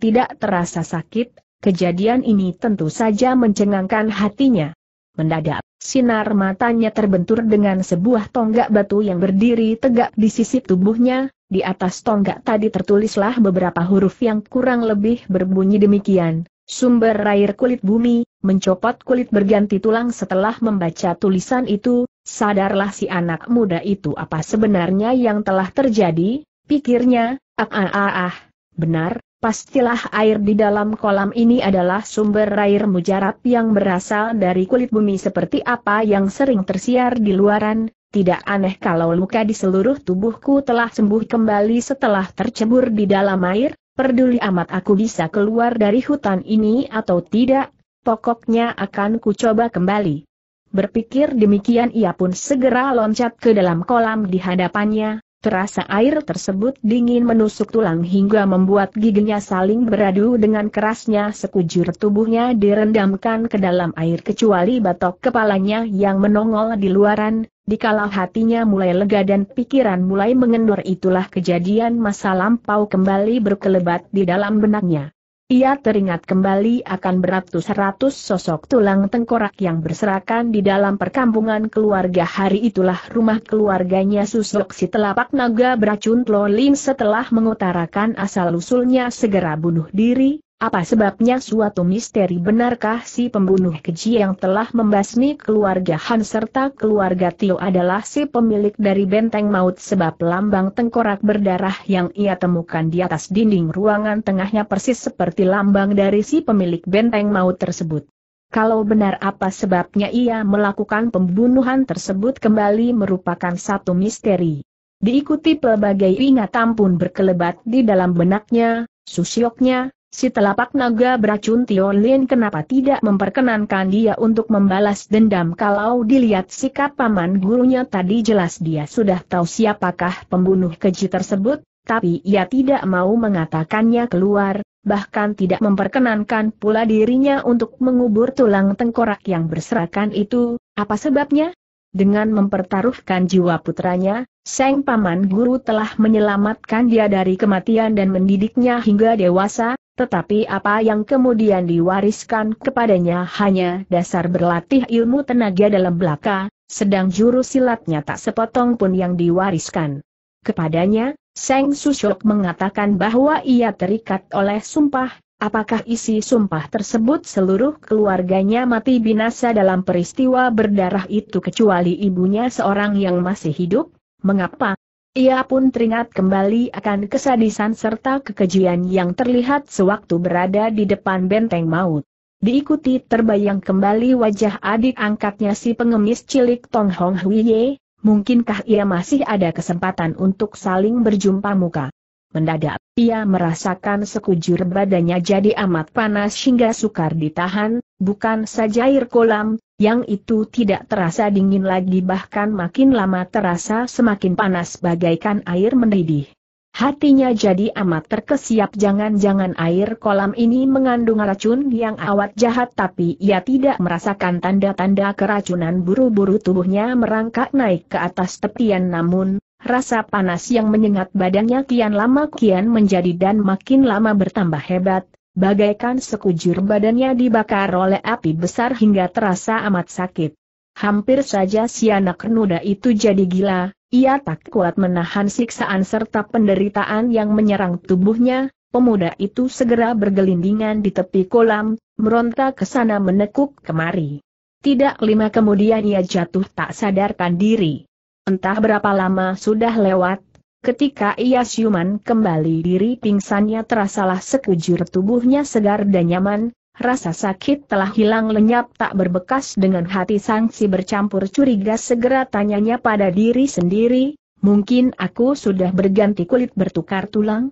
tidak terasa sakit, kejadian ini tentu saja mencengangkan hatinya. Mendadak, sinar matanya terbentur dengan sebuah tonggak batu yang berdiri tegak di sisi tubuhnya, di atas tonggak tadi tertulislah beberapa huruf yang kurang lebih berbunyi demikian, Sumber air kulit bumi, mencopot kulit berganti tulang setelah membaca tulisan itu, sadarlah si anak muda itu apa sebenarnya yang telah terjadi, pikirnya, ah ah ah, ah. benar, pastilah air di dalam kolam ini adalah sumber air mujarab yang berasal dari kulit bumi seperti apa yang sering tersiar di luaran, tidak aneh kalau luka di seluruh tubuhku telah sembuh kembali setelah tercebur di dalam air, Perduli amat aku bisa keluar dari hutan ini atau tidak, pokoknya akan kucoba kembali. Berpikir demikian ia pun segera loncat ke dalam kolam di hadapannya, terasa air tersebut dingin menusuk tulang hingga membuat giginya saling beradu dengan kerasnya sekujur tubuhnya direndamkan ke dalam air kecuali batok kepalanya yang menongol di luaran, Dikala hatinya mulai lega dan pikiran mulai mengendur itulah kejadian masa lampau kembali berkelebat di dalam benaknya. Ia teringat kembali akan beratus-ratus sosok tulang tengkorak yang berserakan di dalam perkampungan keluarga hari itulah rumah keluarganya susuk si telapak naga beracun Tlolim setelah mengutarakan asal-usulnya segera bunuh diri, apa sebabnya suatu misteri benarkah si pembunuh keji yang telah membasmi keluarga Han serta keluarga Tio adalah si pemilik dari benteng maut sebab lambang tengkorak berdarah yang ia temukan di atas dinding ruangan tengahnya persis seperti lambang dari si pemilik benteng maut tersebut. Kalau benar apa sebabnya ia melakukan pembunuhan tersebut kembali merupakan satu misteri. Diikuti pelbagai ingatan pun berkelebat di dalam benaknya, susyoknya, Si telapak naga beracun Tion Lin kenapa tidak memperkenankan dia untuk membalas dendam kalau dilihat sikap paman gurunya tadi jelas dia sudah tahu siapakah pembunuh keji tersebut, tapi ia tidak mau mengatakannya keluar, bahkan tidak memperkenankan pula dirinya untuk mengubur tulang tengkorak yang berserakan itu, apa sebabnya? Dengan mempertaruhkan jiwa putranya, Seng Paman Guru telah menyelamatkan dia dari kematian dan mendidiknya hingga dewasa, tetapi apa yang kemudian diwariskan kepadanya hanya dasar berlatih ilmu tenaga dalam belaka, sedang juru silatnya tak sepotong pun yang diwariskan. Kepadanya, Seng Susyok mengatakan bahwa ia terikat oleh sumpah, Apakah isi sumpah tersebut seluruh keluarganya mati binasa dalam peristiwa berdarah itu kecuali ibunya seorang yang masih hidup? Mengapa? Ia pun teringat kembali akan kesadisan serta kekejian yang terlihat sewaktu berada di depan benteng maut. Diikuti terbayang kembali wajah adik angkatnya si pengemis cilik Tong Hong Huiye, mungkinkah ia masih ada kesempatan untuk saling berjumpa muka? Mendadak, ia merasakan sekujur badannya jadi amat panas hingga sukar ditahan, bukan saja air kolam, yang itu tidak terasa dingin lagi bahkan makin lama terasa semakin panas bagaikan air mendidih. Hatinya jadi amat terkesiap jangan-jangan air kolam ini mengandung racun yang awat jahat tapi ia tidak merasakan tanda-tanda keracunan buru-buru tubuhnya merangkak naik ke atas tepian namun, Rasa panas yang menyengat badannya kian lama kian menjadi dan makin lama bertambah hebat, bagaikan sekujur badannya dibakar oleh api besar hingga terasa amat sakit. Hampir saja si anak nuda itu jadi gila, ia tak kuat menahan siksaan serta penderitaan yang menyerang tubuhnya, pemuda itu segera bergelindingan di tepi kolam, meronta ke sana menekuk kemari. Tidak lima kemudian ia jatuh tak sadarkan diri. Entah berapa lama sudah lewat, ketika ia siuman kembali diri pingsannya terasalah sekujur tubuhnya segar dan nyaman, Rasa sakit telah hilang lenyap tak berbekas dengan hati sangsi bercampur curiga segera tanyanya pada diri sendiri, mungkin aku sudah berganti kulit bertukar tulang?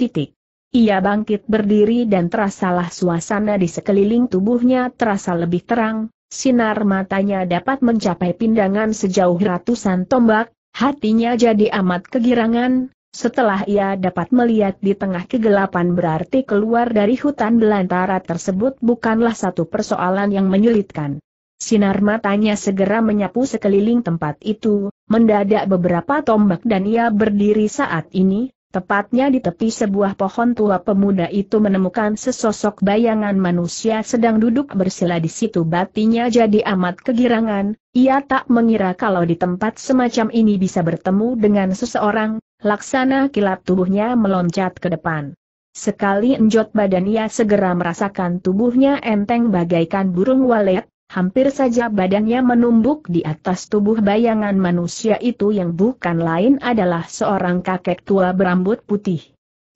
Titik. Ia bangkit berdiri dan terasalah suasana di sekeliling tubuhnya terasa lebih terang, sinar matanya dapat mencapai pindangan sejauh ratusan tombak, hatinya jadi amat kegirangan, setelah ia dapat melihat di tengah kegelapan berarti keluar dari hutan belantara tersebut bukanlah satu persoalan yang menyulitkan. Sinar matanya segera menyapu sekeliling tempat itu, mendadak beberapa tombak dan ia berdiri saat ini, Tepatnya di tepi sebuah pohon tua pemuda itu menemukan sesosok bayangan manusia sedang duduk bersila di situ batinya jadi amat kegirangan, ia tak mengira kalau di tempat semacam ini bisa bertemu dengan seseorang, laksana kilat tubuhnya meloncat ke depan. Sekali enjot badan ia segera merasakan tubuhnya enteng bagaikan burung walet, hampir saja badannya menumbuk di atas tubuh bayangan manusia itu yang bukan lain adalah seorang kakek tua berambut putih.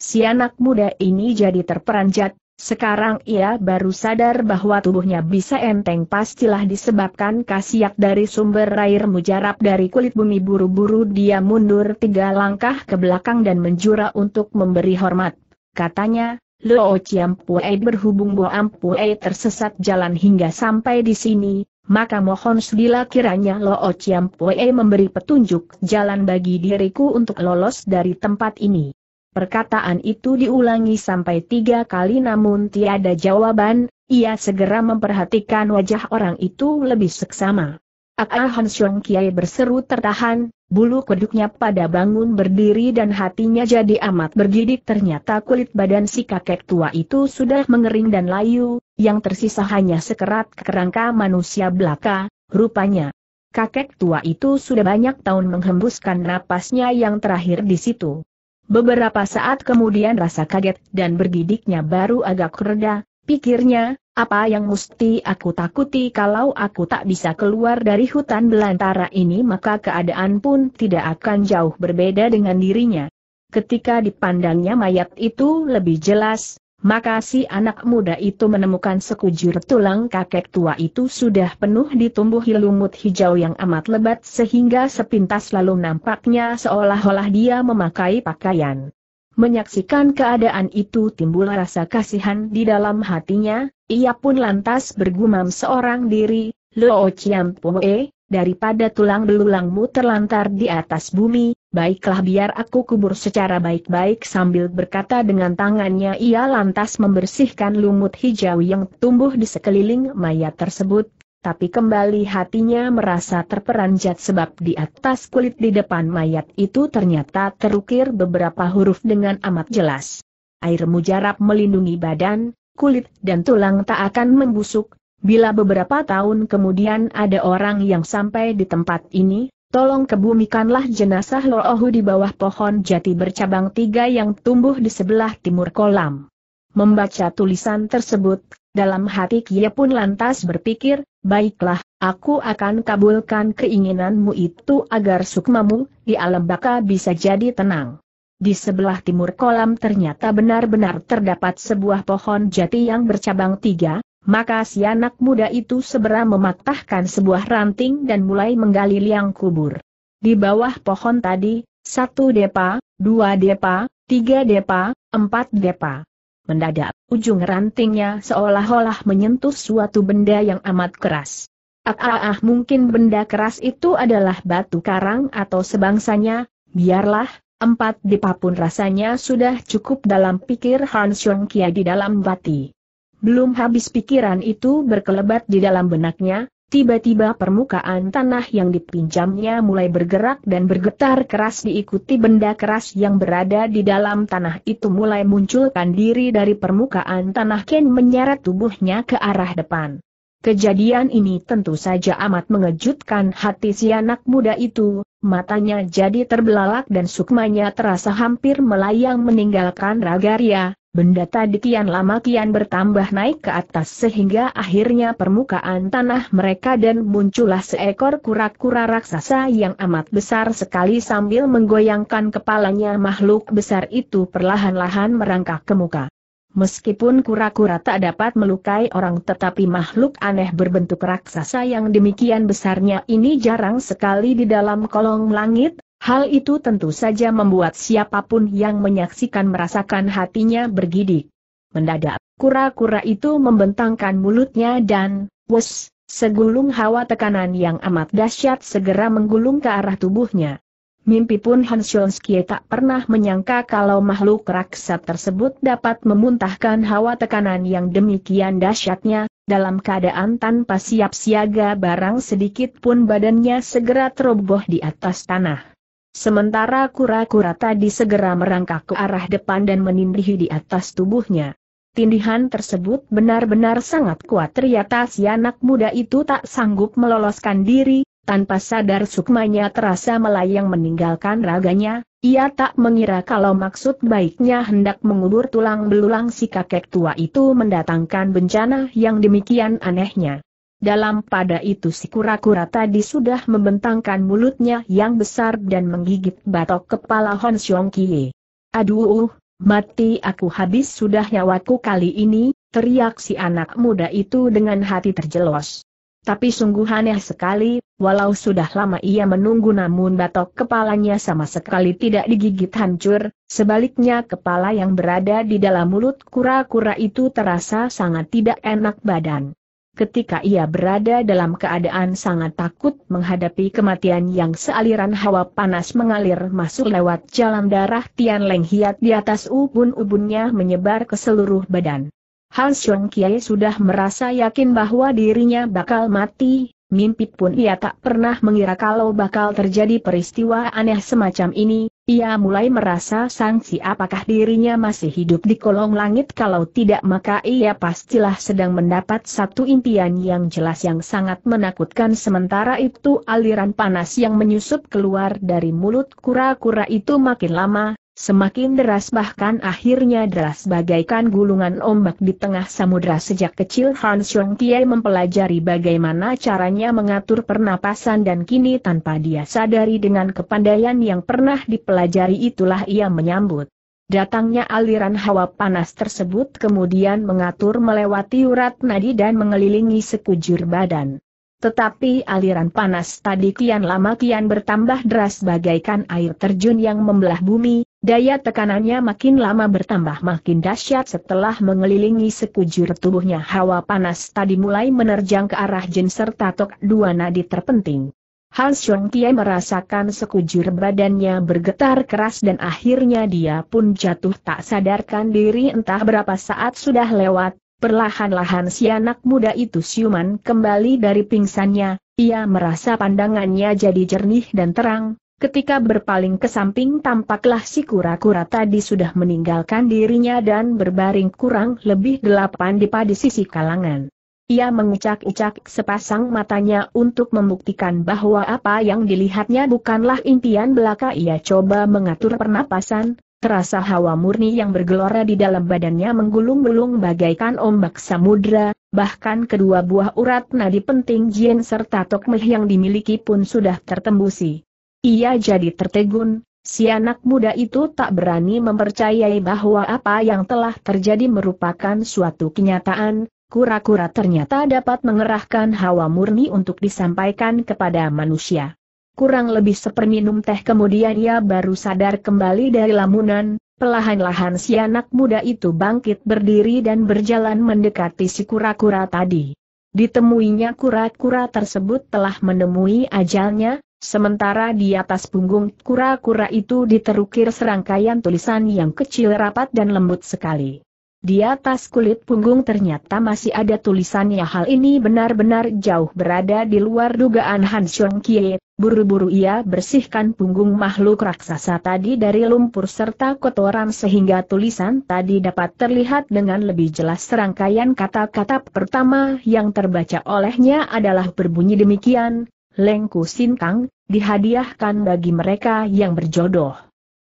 Si anak muda ini jadi terperanjat, sekarang ia baru sadar bahwa tubuhnya bisa enteng pastilah disebabkan kasiak dari sumber air mujarab dari kulit bumi buru-buru dia mundur tiga langkah ke belakang dan menjura untuk memberi hormat. Katanya, Luo Chiampuei berhubung Bo Ampuei tersesat jalan hingga sampai di sini, maka mohon sedila kiranya Luo Chiampuei memberi petunjuk jalan bagi diriku untuk lolos dari tempat ini. Perkataan itu diulangi sampai tiga kali namun tiada jawaban, ia segera memperhatikan wajah orang itu lebih seksama. Akar Siong Kiai berseru tertahan, bulu kuduknya pada bangun berdiri dan hatinya jadi amat bergidik ternyata kulit badan si kakek tua itu sudah mengering dan layu, yang tersisa hanya sekerat kerangka manusia belaka, rupanya. Kakek tua itu sudah banyak tahun menghembuskan napasnya yang terakhir di situ. Beberapa saat kemudian rasa kaget dan bergidiknya baru agak reda, Pikirnya, apa yang mesti aku takuti kalau aku tak bisa keluar dari hutan belantara ini maka keadaan pun tidak akan jauh berbeda dengan dirinya. Ketika dipandangnya mayat itu lebih jelas, maka si anak muda itu menemukan sekujur tulang kakek tua itu sudah penuh ditumbuhi lumut hijau yang amat lebat sehingga sepintas lalu nampaknya seolah-olah dia memakai pakaian Menyaksikan keadaan itu timbul rasa kasihan di dalam hatinya, ia pun lantas bergumam seorang diri, Lo Chiam Poe, daripada tulang belulangmu terlantar di atas bumi, baiklah biar aku kubur secara baik-baik sambil berkata dengan tangannya ia lantas membersihkan lumut hijau yang tumbuh di sekeliling mayat tersebut, tapi kembali hatinya merasa terperanjat sebab di atas kulit di depan mayat itu ternyata terukir beberapa huruf dengan amat jelas. Air mujarab melindungi badan, kulit dan tulang tak akan membusuk, bila beberapa tahun kemudian ada orang yang sampai di tempat ini, tolong kebumikanlah jenazah Loohu di bawah pohon jati bercabang tiga yang tumbuh di sebelah timur kolam. Membaca tulisan tersebut, dalam hati Kia pun lantas berpikir, baiklah, aku akan kabulkan keinginanmu itu agar sukmamu di alam baka bisa jadi tenang. Di sebelah timur kolam ternyata benar-benar terdapat sebuah pohon jati yang bercabang tiga, maka si anak muda itu segera mematahkan sebuah ranting dan mulai menggali liang kubur. Di bawah pohon tadi, satu depa, dua depa, tiga depa, empat depa. Mendadak Ujung rantingnya seolah-olah menyentuh suatu benda yang amat keras. Ah, ah, ah, mungkin benda keras itu adalah batu karang atau sebangsanya, biarlah, empat dipa pun rasanya sudah cukup dalam pikir Han Xiong Kia di dalam bati. Belum habis pikiran itu berkelebat di dalam benaknya, Tiba-tiba permukaan tanah yang dipinjamnya mulai bergerak dan bergetar keras diikuti benda keras yang berada di dalam tanah itu mulai munculkan diri dari permukaan tanah Ken menyeret tubuhnya ke arah depan. Kejadian ini tentu saja amat mengejutkan hati si anak muda itu, matanya jadi terbelalak dan sukmanya terasa hampir melayang meninggalkan Ragaria, Benda tadi kian lama kian bertambah naik ke atas sehingga akhirnya permukaan tanah mereka dan muncullah seekor kura-kura raksasa yang amat besar sekali sambil menggoyangkan kepalanya makhluk besar itu perlahan-lahan merangkak ke muka. Meskipun kura-kura tak dapat melukai orang tetapi makhluk aneh berbentuk raksasa yang demikian besarnya ini jarang sekali di dalam kolong langit, Hal itu tentu saja membuat siapapun yang menyaksikan merasakan hatinya bergidik. Mendadak, kura-kura itu membentangkan mulutnya dan, wes, segulung hawa tekanan yang amat dahsyat segera menggulung ke arah tubuhnya. Mimpi pun Hans Jonskie tak pernah menyangka kalau makhluk raksa tersebut dapat memuntahkan hawa tekanan yang demikian dahsyatnya, dalam keadaan tanpa siap siaga barang sedikit pun badannya segera teroboh di atas tanah. Sementara kura-kura tadi segera merangkak ke arah depan dan menindih di atas tubuhnya. Tindihan tersebut benar-benar sangat kuat ternyata si anak muda itu tak sanggup meloloskan diri, tanpa sadar sukmanya terasa melayang meninggalkan raganya, ia tak mengira kalau maksud baiknya hendak mengubur tulang belulang si kakek tua itu mendatangkan bencana yang demikian anehnya. Dalam pada itu si kura-kura tadi sudah membentangkan mulutnya yang besar dan menggigit batok kepala Hon Xiong Kie. Aduh, mati aku habis sudah nyawaku kali ini, teriak si anak muda itu dengan hati terjelos. Tapi sungguh aneh sekali, walau sudah lama ia menunggu namun batok kepalanya sama sekali tidak digigit hancur, sebaliknya kepala yang berada di dalam mulut kura-kura itu terasa sangat tidak enak badan ketika ia berada dalam keadaan sangat takut menghadapi kematian yang sealiran hawa panas mengalir masuk lewat jalan darah Tian Leng Hiat di atas ubun-ubunnya menyebar ke seluruh badan. Hans, Xiong Kiai sudah merasa yakin bahwa dirinya bakal mati, Mimpi pun ia tak pernah mengira kalau bakal terjadi peristiwa aneh semacam ini, ia mulai merasa sangsi apakah dirinya masih hidup di kolong langit kalau tidak maka ia pastilah sedang mendapat satu impian yang jelas yang sangat menakutkan sementara itu aliran panas yang menyusup keluar dari mulut kura-kura itu makin lama, Semakin deras bahkan akhirnya deras bagaikan gulungan ombak di tengah samudra sejak kecil Han Xiong Tie mempelajari bagaimana caranya mengatur pernapasan dan kini tanpa dia sadari dengan kepandaian yang pernah dipelajari itulah ia menyambut. Datangnya aliran hawa panas tersebut kemudian mengatur melewati urat nadi dan mengelilingi sekujur badan. Tetapi aliran panas tadi kian lama kian bertambah deras bagaikan air terjun yang membelah bumi, daya tekanannya makin lama bertambah makin dahsyat setelah mengelilingi sekujur tubuhnya hawa panas tadi mulai menerjang ke arah jin serta tok dua nadi terpenting. Hans Chong Kie merasakan sekujur badannya bergetar keras dan akhirnya dia pun jatuh tak sadarkan diri entah berapa saat sudah lewat, Perlahan-lahan si anak muda itu siuman kembali dari pingsannya, ia merasa pandangannya jadi jernih dan terang, ketika berpaling ke samping tampaklah si kura-kura tadi sudah meninggalkan dirinya dan berbaring kurang lebih delapan di padi sisi kalangan. Ia mengucak-ucak sepasang matanya untuk membuktikan bahwa apa yang dilihatnya bukanlah impian belaka ia coba mengatur pernapasan, Terasa hawa murni yang bergelora di dalam badannya menggulung-gulung bagaikan ombak samudra, bahkan kedua buah urat nadi penting Jin serta Tokmeh yang dimiliki pun sudah tertembusi. Ia jadi tertegun, si anak muda itu tak berani mempercayai bahwa apa yang telah terjadi merupakan suatu kenyataan, kura-kura ternyata dapat mengerahkan hawa murni untuk disampaikan kepada manusia kurang lebih seperminum teh kemudian ia baru sadar kembali dari lamunan, Pelahan-lahan si anak muda itu bangkit berdiri dan berjalan mendekati si kura-kura tadi. Ditemuinya kura-kura tersebut telah menemui ajalnya, sementara di atas punggung kura-kura itu diterukir serangkaian tulisan yang kecil rapat dan lembut sekali. Di atas kulit punggung ternyata masih ada tulisannya hal ini benar-benar jauh berada di luar dugaan Han Xiong Kie, buru-buru ia bersihkan punggung makhluk raksasa tadi dari lumpur serta kotoran sehingga tulisan tadi dapat terlihat dengan lebih jelas serangkaian kata-kata pertama yang terbaca olehnya adalah berbunyi demikian, Lengku Sintang, dihadiahkan bagi mereka yang berjodoh.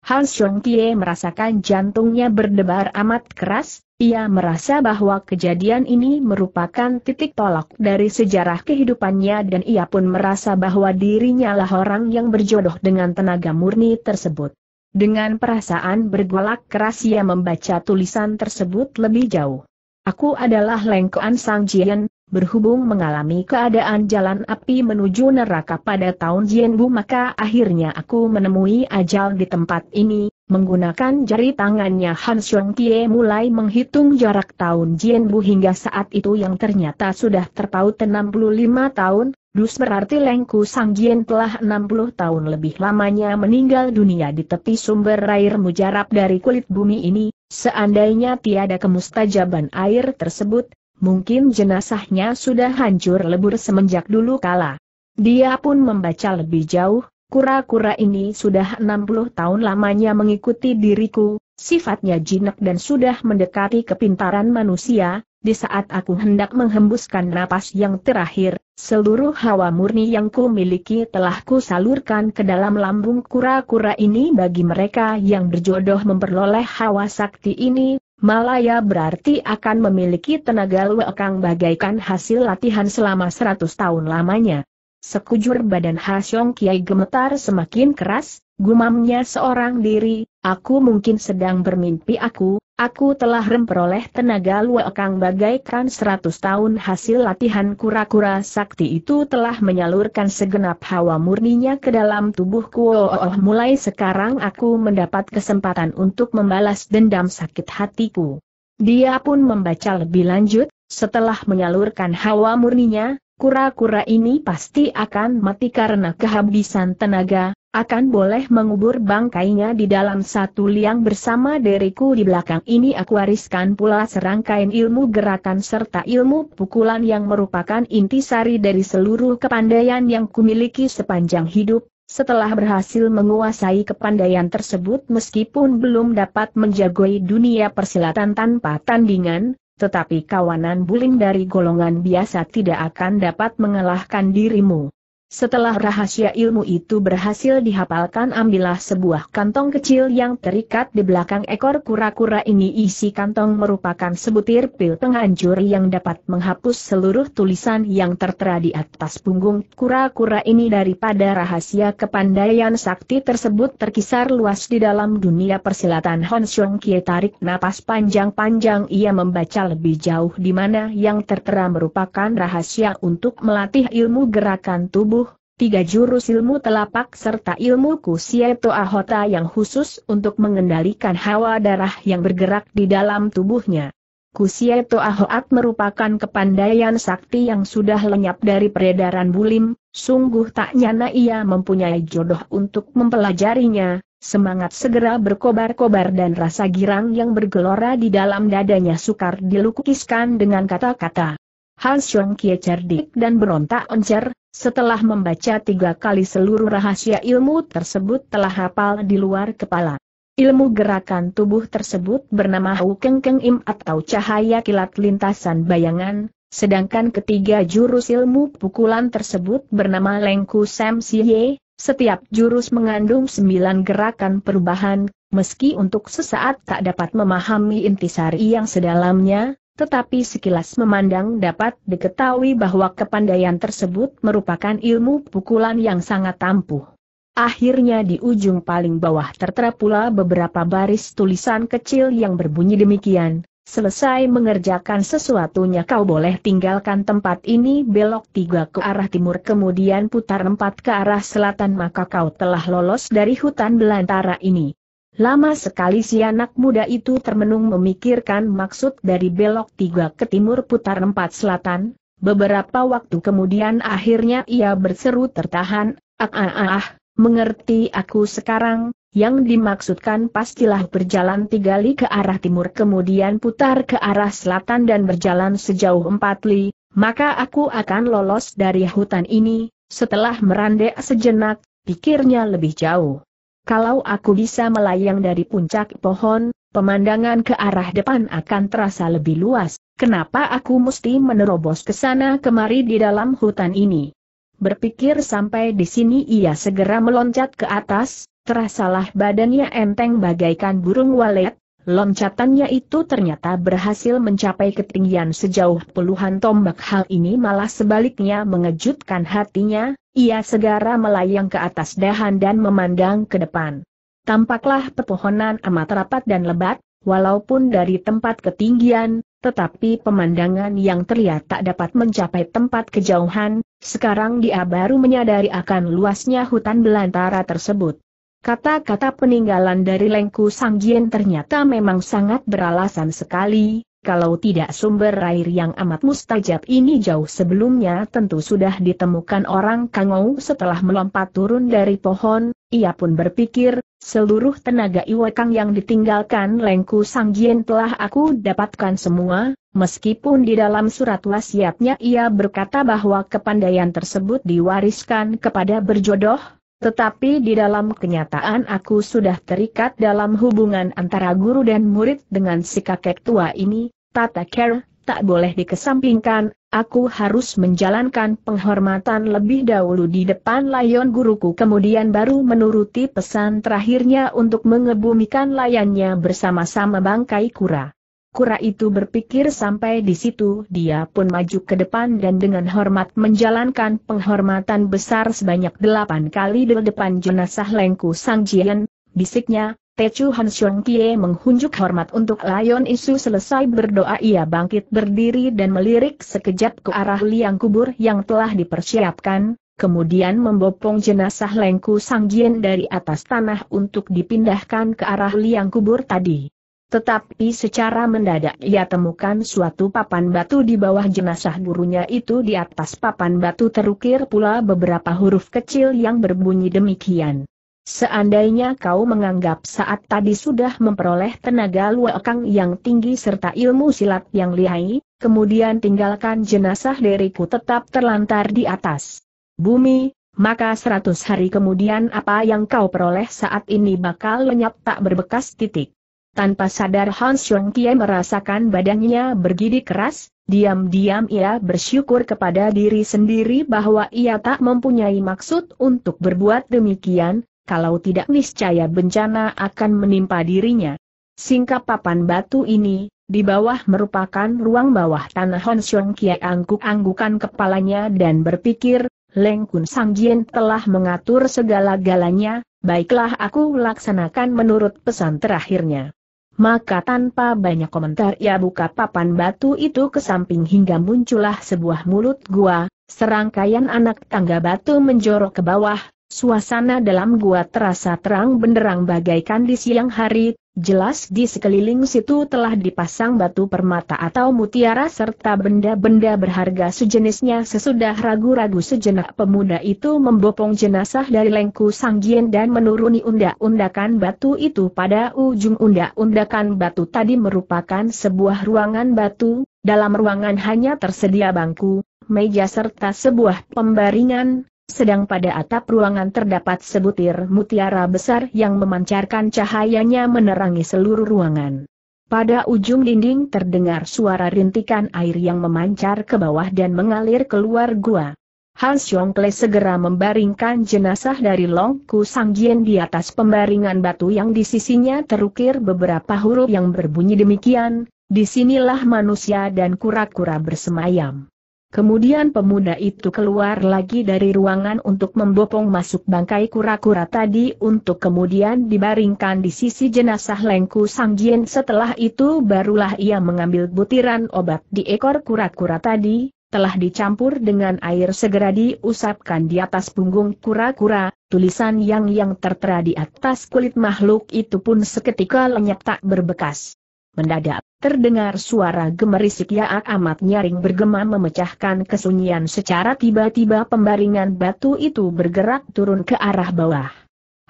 Han Xiong Kie merasakan jantungnya berdebar amat keras, ia merasa bahwa kejadian ini merupakan titik tolak dari sejarah kehidupannya dan ia pun merasa bahwa dirinya lah orang yang berjodoh dengan tenaga murni tersebut. Dengan perasaan bergolak keras ia membaca tulisan tersebut lebih jauh. Aku adalah Lengkoan Sang Jian, berhubung mengalami keadaan jalan api menuju neraka pada tahun Jianbu maka akhirnya aku menemui ajal di tempat ini, Menggunakan jari tangannya Han Xiong Kie mulai menghitung jarak tahun Jian Bu hingga saat itu yang ternyata sudah terpaut 65 tahun, dus berarti Lengku Sang Jian telah 60 tahun lebih lamanya meninggal dunia di tepi sumber air mujarab dari kulit bumi ini, seandainya tiada kemustajaban air tersebut, mungkin jenazahnya sudah hancur lebur semenjak dulu kala. Dia pun membaca lebih jauh, Kura-kura ini sudah 60 tahun lamanya mengikuti diriku, sifatnya jinak dan sudah mendekati kepintaran manusia, di saat aku hendak menghembuskan napas yang terakhir, seluruh hawa murni yang ku miliki telah ku salurkan ke dalam lambung kura-kura ini bagi mereka yang berjodoh memperoleh hawa sakti ini, Malaya berarti akan memiliki tenaga lekang bagaikan hasil latihan selama 100 tahun lamanya. Sekujur badan Hasyong Kiai gemetar semakin keras, gumamnya seorang diri, aku mungkin sedang bermimpi aku, aku telah memperoleh tenaga luakang bagaikan seratus tahun hasil latihan kura-kura sakti itu telah menyalurkan segenap hawa murninya ke dalam tubuhku. oh, oh, mulai sekarang aku mendapat kesempatan untuk membalas dendam sakit hatiku. Dia pun membaca lebih lanjut, setelah menyalurkan hawa murninya, Kura-kura ini pasti akan mati karena kehabisan tenaga, akan boleh mengubur bangkainya di dalam satu liang bersama deriku di belakang ini aku wariskan pula serangkaian ilmu gerakan serta ilmu pukulan yang merupakan intisari dari seluruh kepandaian yang kumiliki sepanjang hidup, setelah berhasil menguasai kepandaian tersebut meskipun belum dapat menjagoi dunia persilatan tanpa tandingan, tetapi kawanan buling dari golongan biasa tidak akan dapat mengalahkan dirimu. Setelah rahasia ilmu itu berhasil dihafalkan ambillah sebuah kantong kecil yang terikat di belakang ekor kura-kura ini isi kantong merupakan sebutir pil penghancur yang dapat menghapus seluruh tulisan yang tertera di atas punggung kura-kura ini daripada rahasia kepandaian sakti tersebut terkisar luas di dalam dunia persilatan Honsyong Kie tarik napas panjang-panjang ia membaca lebih jauh di mana yang tertera merupakan rahasia untuk melatih ilmu gerakan tubuh tiga jurus ilmu telapak serta ilmu kusieto ahota yang khusus untuk mengendalikan hawa darah yang bergerak di dalam tubuhnya. Kusieto ahoat merupakan kepandaian sakti yang sudah lenyap dari peredaran bulim, sungguh tak nyana ia mempunyai jodoh untuk mempelajarinya, Semangat segera berkobar-kobar dan rasa girang yang bergelora di dalam dadanya sukar dilukiskan dengan kata-kata. Hans Xiong Kie cerdik dan berontak oncer, setelah membaca tiga kali seluruh rahasia ilmu tersebut telah hafal di luar kepala. Ilmu gerakan tubuh tersebut bernama Hu Keng Keng Im atau cahaya kilat lintasan bayangan, sedangkan ketiga jurus ilmu pukulan tersebut bernama Lengku Sam Siye, setiap jurus mengandung sembilan gerakan perubahan, meski untuk sesaat tak dapat memahami intisari yang sedalamnya, tetapi sekilas memandang dapat diketahui bahwa kepandaian tersebut merupakan ilmu pukulan yang sangat ampuh. Akhirnya di ujung paling bawah tertera pula beberapa baris tulisan kecil yang berbunyi demikian, selesai mengerjakan sesuatunya kau boleh tinggalkan tempat ini belok tiga ke arah timur kemudian putar empat ke arah selatan maka kau telah lolos dari hutan belantara ini. Lama sekali si anak muda itu termenung memikirkan maksud dari belok tiga ke timur putar empat selatan, beberapa waktu kemudian akhirnya ia berseru tertahan, ah ah ah, ah mengerti aku sekarang, yang dimaksudkan pastilah berjalan tiga li ke arah timur kemudian putar ke arah selatan dan berjalan sejauh empat li, maka aku akan lolos dari hutan ini, setelah merandek sejenak, pikirnya lebih jauh. Kalau aku bisa melayang dari puncak pohon, pemandangan ke arah depan akan terasa lebih luas. Kenapa aku mesti menerobos ke sana kemari di dalam hutan ini? Berpikir sampai di sini ia segera meloncat ke atas, terasalah badannya enteng bagaikan burung walet, Loncatannya itu ternyata berhasil mencapai ketinggian sejauh puluhan tombak hal ini malah sebaliknya mengejutkan hatinya, ia segera melayang ke atas dahan dan memandang ke depan. Tampaklah pepohonan amat rapat dan lebat, walaupun dari tempat ketinggian, tetapi pemandangan yang terlihat tak dapat mencapai tempat kejauhan, sekarang dia baru menyadari akan luasnya hutan belantara tersebut. Kata-kata peninggalan dari Lengku Sangjian ternyata memang sangat beralasan sekali, kalau tidak sumber air yang amat mustajab ini jauh sebelumnya tentu sudah ditemukan orang Kangou setelah melompat turun dari pohon, ia pun berpikir, seluruh tenaga iwekang yang ditinggalkan Lengku Sangjian telah aku dapatkan semua, meskipun di dalam surat wasiatnya ia berkata bahwa kepandaian tersebut diwariskan kepada berjodoh, tetapi di dalam kenyataan aku sudah terikat dalam hubungan antara guru dan murid dengan si kakek tua ini, tata care, tak boleh dikesampingkan, aku harus menjalankan penghormatan lebih dahulu di depan layon guruku kemudian baru menuruti pesan terakhirnya untuk mengebumikan layannya bersama-sama bangkai kura. Kura itu berpikir sampai di situ dia pun maju ke depan dan dengan hormat menjalankan penghormatan besar sebanyak delapan kali di depan jenazah Lengku Sang Jian, bisiknya, Techu Han Xiong Kie menghunjuk hormat untuk Lion Isu selesai berdoa ia bangkit berdiri dan melirik sekejap ke arah liang kubur yang telah dipersiapkan, kemudian membopong jenazah Lengku Sang Jian dari atas tanah untuk dipindahkan ke arah liang kubur tadi. Tetapi secara mendadak ia temukan suatu papan batu di bawah jenazah gurunya itu di atas papan batu terukir pula beberapa huruf kecil yang berbunyi demikian. Seandainya kau menganggap saat tadi sudah memperoleh tenaga luakang yang tinggi serta ilmu silat yang lihai, kemudian tinggalkan jenazah diriku tetap terlantar di atas bumi, maka seratus hari kemudian apa yang kau peroleh saat ini bakal lenyap tak berbekas titik. Tanpa sadar Hans Rengkie merasakan badannya bergidik keras, diam-diam ia bersyukur kepada diri sendiri bahwa ia tak mempunyai maksud untuk berbuat demikian, kalau tidak niscaya bencana akan menimpa dirinya. Singkap papan batu ini, di bawah merupakan ruang bawah tanah Hans Rengkie angguk-anggukan kepalanya dan berpikir, Leng Kun Sang Jin telah mengatur segala-galanya, baiklah aku laksanakan menurut pesan terakhirnya. Maka tanpa banyak komentar ia buka papan batu itu ke samping hingga muncullah sebuah mulut gua, serangkaian anak tangga batu menjorok ke bawah, suasana dalam gua terasa terang benderang bagaikan di siang hari, Jelas di sekeliling situ telah dipasang batu permata atau mutiara serta benda-benda berharga sejenisnya sesudah ragu-ragu sejenak pemuda itu membopong jenazah dari lengku sanggien dan menuruni undak-undakan batu itu pada ujung undak-undakan batu tadi merupakan sebuah ruangan batu, dalam ruangan hanya tersedia bangku, meja serta sebuah pembaringan, sedang pada atap ruangan terdapat sebutir mutiara besar yang memancarkan cahayanya menerangi seluruh ruangan. Pada ujung dinding terdengar suara rintikan air yang memancar ke bawah dan mengalir keluar gua. Hans Yongkle segera membaringkan jenazah dari Longku Ku di atas pembaringan batu yang di sisinya terukir beberapa huruf yang berbunyi demikian, disinilah manusia dan kura-kura bersemayam. Kemudian pemuda itu keluar lagi dari ruangan untuk membopong masuk bangkai kura-kura tadi untuk kemudian dibaringkan di sisi jenazah Lengku Sangjien. Setelah itu barulah ia mengambil butiran obat di ekor kura-kura tadi, telah dicampur dengan air segera diusapkan di atas punggung kura-kura, tulisan yang yang tertera di atas kulit makhluk itu pun seketika lenyap tak berbekas. Mendadak, terdengar suara gemerisik yang amat nyaring bergema memecahkan kesunyian secara tiba-tiba pembaringan batu itu bergerak turun ke arah bawah.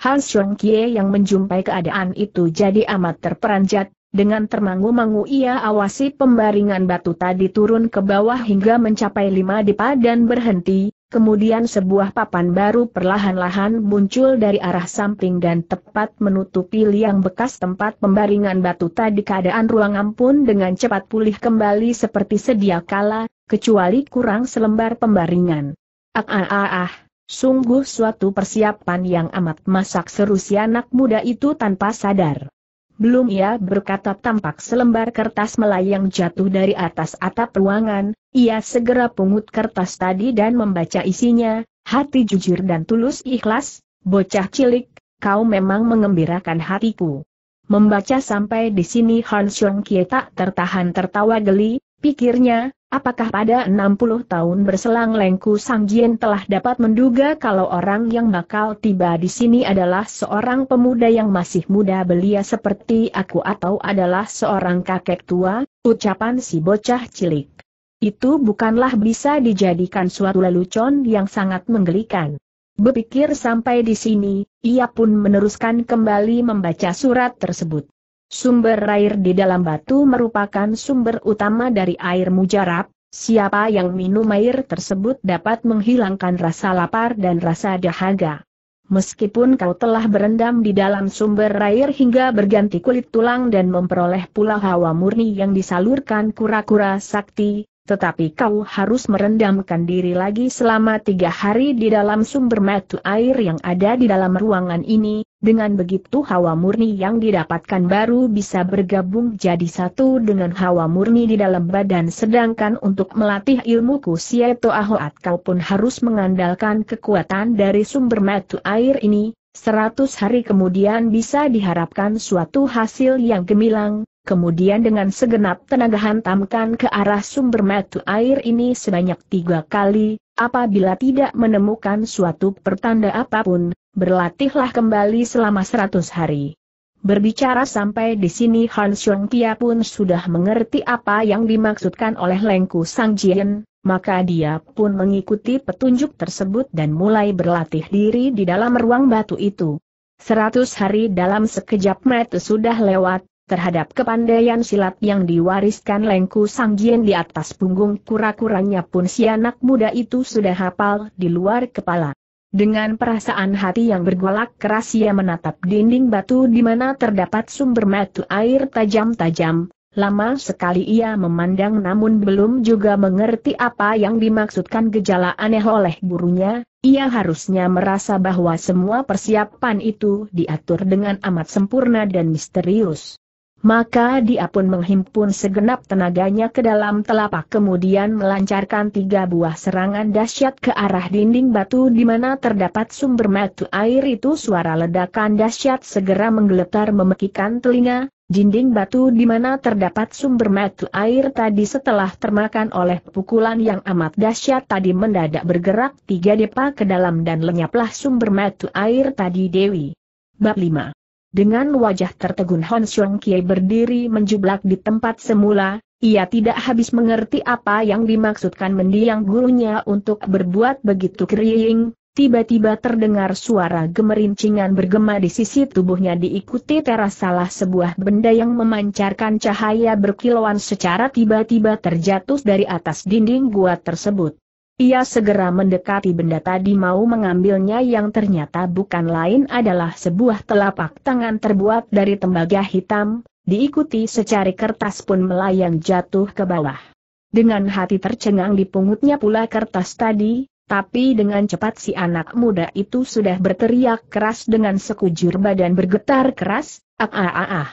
Han Xiong Kie yang menjumpai keadaan itu jadi amat terperanjat, dengan termangu-mangu ia awasi pembaringan batu tadi turun ke bawah hingga mencapai lima dipa dan berhenti, Kemudian sebuah papan baru perlahan-lahan muncul dari arah samping dan tepat menutupi liang bekas tempat pembaringan batu tadi keadaan ruangan pun dengan cepat pulih kembali seperti sedia kala, kecuali kurang selembar pembaringan. Ah ah ah ah, sungguh suatu persiapan yang amat masak seru si anak muda itu tanpa sadar. Belum ia berkata tampak selembar kertas melayang jatuh dari atas atap ruangan, ia segera pungut kertas tadi dan membaca isinya, hati jujur dan tulus ikhlas, bocah cilik, kau memang mengembirakan hatiku. Membaca sampai di sini Han Xiong Kie tak tertahan tertawa geli, pikirnya, Apakah pada 60 tahun berselang Lengku Jien telah dapat menduga kalau orang yang bakal tiba di sini adalah seorang pemuda yang masih muda belia seperti aku atau adalah seorang kakek tua, ucapan si bocah cilik. Itu bukanlah bisa dijadikan suatu lelucon yang sangat menggelikan. Berpikir sampai di sini, ia pun meneruskan kembali membaca surat tersebut. Sumber air di dalam batu merupakan sumber utama dari air mujarab, siapa yang minum air tersebut dapat menghilangkan rasa lapar dan rasa dahaga. Meskipun kau telah berendam di dalam sumber air hingga berganti kulit tulang dan memperoleh pula hawa murni yang disalurkan kura-kura sakti, tetapi kau harus merendamkan diri lagi selama tiga hari di dalam sumber mata air yang ada di dalam ruangan ini, dengan begitu hawa murni yang didapatkan baru bisa bergabung jadi satu dengan hawa murni di dalam badan sedangkan untuk melatih ilmu kusieto ahoat kau pun harus mengandalkan kekuatan dari sumber metu air ini, seratus hari kemudian bisa diharapkan suatu hasil yang gemilang, kemudian dengan segenap tenaga hantamkan ke arah sumber metu air ini sebanyak tiga kali, Apabila tidak menemukan suatu pertanda apapun, berlatihlah kembali selama seratus hari. Berbicara sampai di sini Han Xiong Pia pun sudah mengerti apa yang dimaksudkan oleh Lengku Sang Jian, maka dia pun mengikuti petunjuk tersebut dan mulai berlatih diri di dalam ruang batu itu. Seratus hari dalam sekejap mata sudah lewat, terhadap kepandaian silat yang diwariskan Lengku Sanggien di atas punggung kura-kuranya pun si anak muda itu sudah hafal di luar kepala. Dengan perasaan hati yang bergolak keras ia menatap dinding batu di mana terdapat sumber mata air tajam-tajam, lama sekali ia memandang namun belum juga mengerti apa yang dimaksudkan gejala aneh oleh gurunya, ia harusnya merasa bahwa semua persiapan itu diatur dengan amat sempurna dan misterius. Maka dia pun menghimpun segenap tenaganya ke dalam telapak kemudian melancarkan tiga buah serangan dahsyat ke arah dinding batu di mana terdapat sumber mata air itu suara ledakan dahsyat segera menggeletar memekikan telinga, dinding batu di mana terdapat sumber mata air tadi setelah termakan oleh pukulan yang amat dahsyat tadi mendadak bergerak tiga depa ke dalam dan lenyaplah sumber mata air tadi Dewi. Bab 5 dengan wajah tertegun Hon Xiong Kie berdiri menjublak di tempat semula, ia tidak habis mengerti apa yang dimaksudkan mendiang gurunya untuk berbuat begitu kering, tiba-tiba terdengar suara gemerincingan bergema di sisi tubuhnya diikuti teras salah sebuah benda yang memancarkan cahaya berkilauan secara tiba-tiba terjatuh dari atas dinding gua tersebut. Ia segera mendekati benda tadi mau mengambilnya yang ternyata bukan lain adalah sebuah telapak tangan terbuat dari tembaga hitam, diikuti secari kertas pun melayang jatuh ke bawah. Dengan hati tercengang dipungutnya pula kertas tadi, tapi dengan cepat si anak muda itu sudah berteriak keras dengan sekujur badan bergetar keras, ah ah ah ah.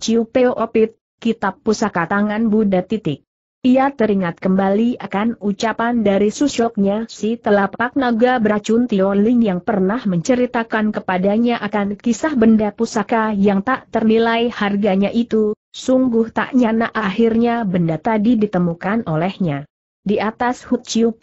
Chiu Peo Opit, Kitab Pusaka Tangan Buddha titik. Ia teringat kembali akan ucapan dari susyoknya si telapak naga beracun Tioling yang pernah menceritakan kepadanya akan kisah benda pusaka yang tak ternilai harganya itu, sungguh tak nyana akhirnya benda tadi ditemukan olehnya. Di atas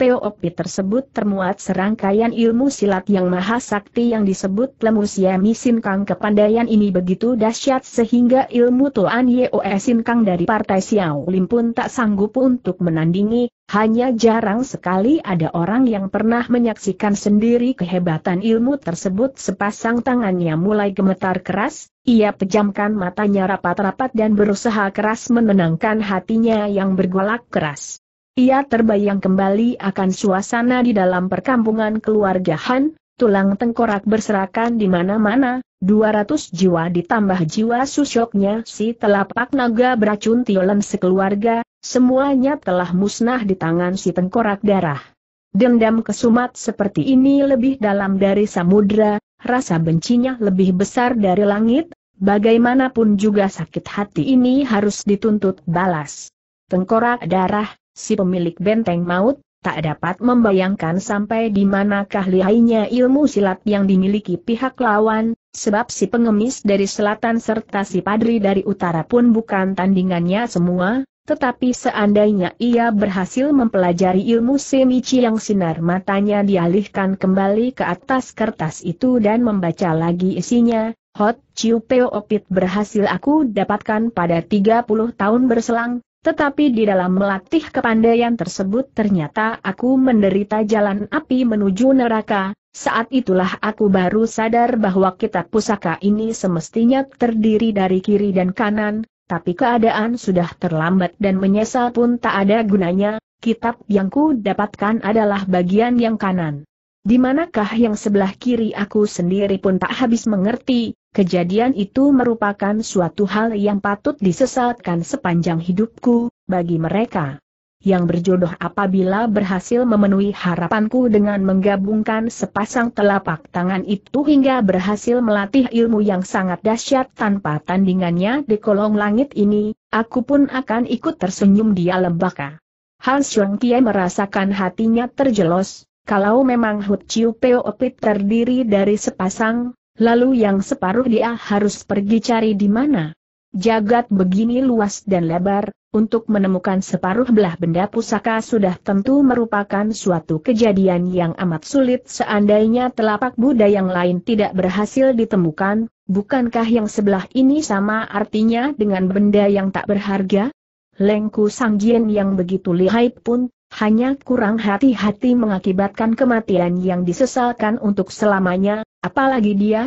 peo Opi tersebut termuat serangkaian ilmu silat yang maha sakti yang disebut Lemusia kang kepandaian ini begitu dahsyat sehingga ilmu Tuan Yeoe kang dari Partai Xiao Lim pun tak sanggup untuk menandingi, hanya jarang sekali ada orang yang pernah menyaksikan sendiri kehebatan ilmu tersebut sepasang tangannya mulai gemetar keras, ia pejamkan matanya rapat-rapat dan berusaha keras menenangkan hatinya yang bergolak keras. Ia terbayang kembali akan suasana di dalam perkampungan keluarga Han, tulang tengkorak berserakan di mana-mana, 200 jiwa ditambah jiwa susyoknya. si telapak naga beracun tiolan sekeluarga, semuanya telah musnah di tangan si tengkorak darah. Dendam kesumat seperti ini lebih dalam dari samudra, rasa bencinya lebih besar dari langit, bagaimanapun juga sakit hati ini harus dituntut balas. Tengkorak darah, si pemilik benteng maut, tak dapat membayangkan sampai di manakah lihainya ilmu silat yang dimiliki pihak lawan, sebab si pengemis dari selatan serta si padri dari utara pun bukan tandingannya semua, tetapi seandainya ia berhasil mempelajari ilmu semici yang sinar matanya dialihkan kembali ke atas kertas itu dan membaca lagi isinya, Hot Chiu Peo Opit berhasil aku dapatkan pada 30 tahun berselang, tetapi di dalam melatih kepandaian tersebut ternyata aku menderita jalan api menuju neraka, saat itulah aku baru sadar bahwa kitab pusaka ini semestinya terdiri dari kiri dan kanan, tapi keadaan sudah terlambat dan menyesal pun tak ada gunanya, kitab yang ku dapatkan adalah bagian yang kanan. Di manakah yang sebelah kiri aku sendiri pun tak habis mengerti, kejadian itu merupakan suatu hal yang patut disesatkan sepanjang hidupku, bagi mereka yang berjodoh apabila berhasil memenuhi harapanku dengan menggabungkan sepasang telapak tangan itu hingga berhasil melatih ilmu yang sangat dahsyat tanpa tandingannya di kolong langit ini, aku pun akan ikut tersenyum di alam baka. Hans Xiong Tie merasakan hatinya terjelos, kalau memang Hu Chiu Opit terdiri dari sepasang, lalu yang separuh dia harus pergi cari di mana? Jagat begini luas dan lebar, untuk menemukan separuh belah benda pusaka sudah tentu merupakan suatu kejadian yang amat sulit seandainya telapak Buddha yang lain tidak berhasil ditemukan, bukankah yang sebelah ini sama artinya dengan benda yang tak berharga? Lengku sangjian yang begitu lihai pun hanya kurang hati-hati mengakibatkan kematian yang disesalkan untuk selamanya, apalagi dia,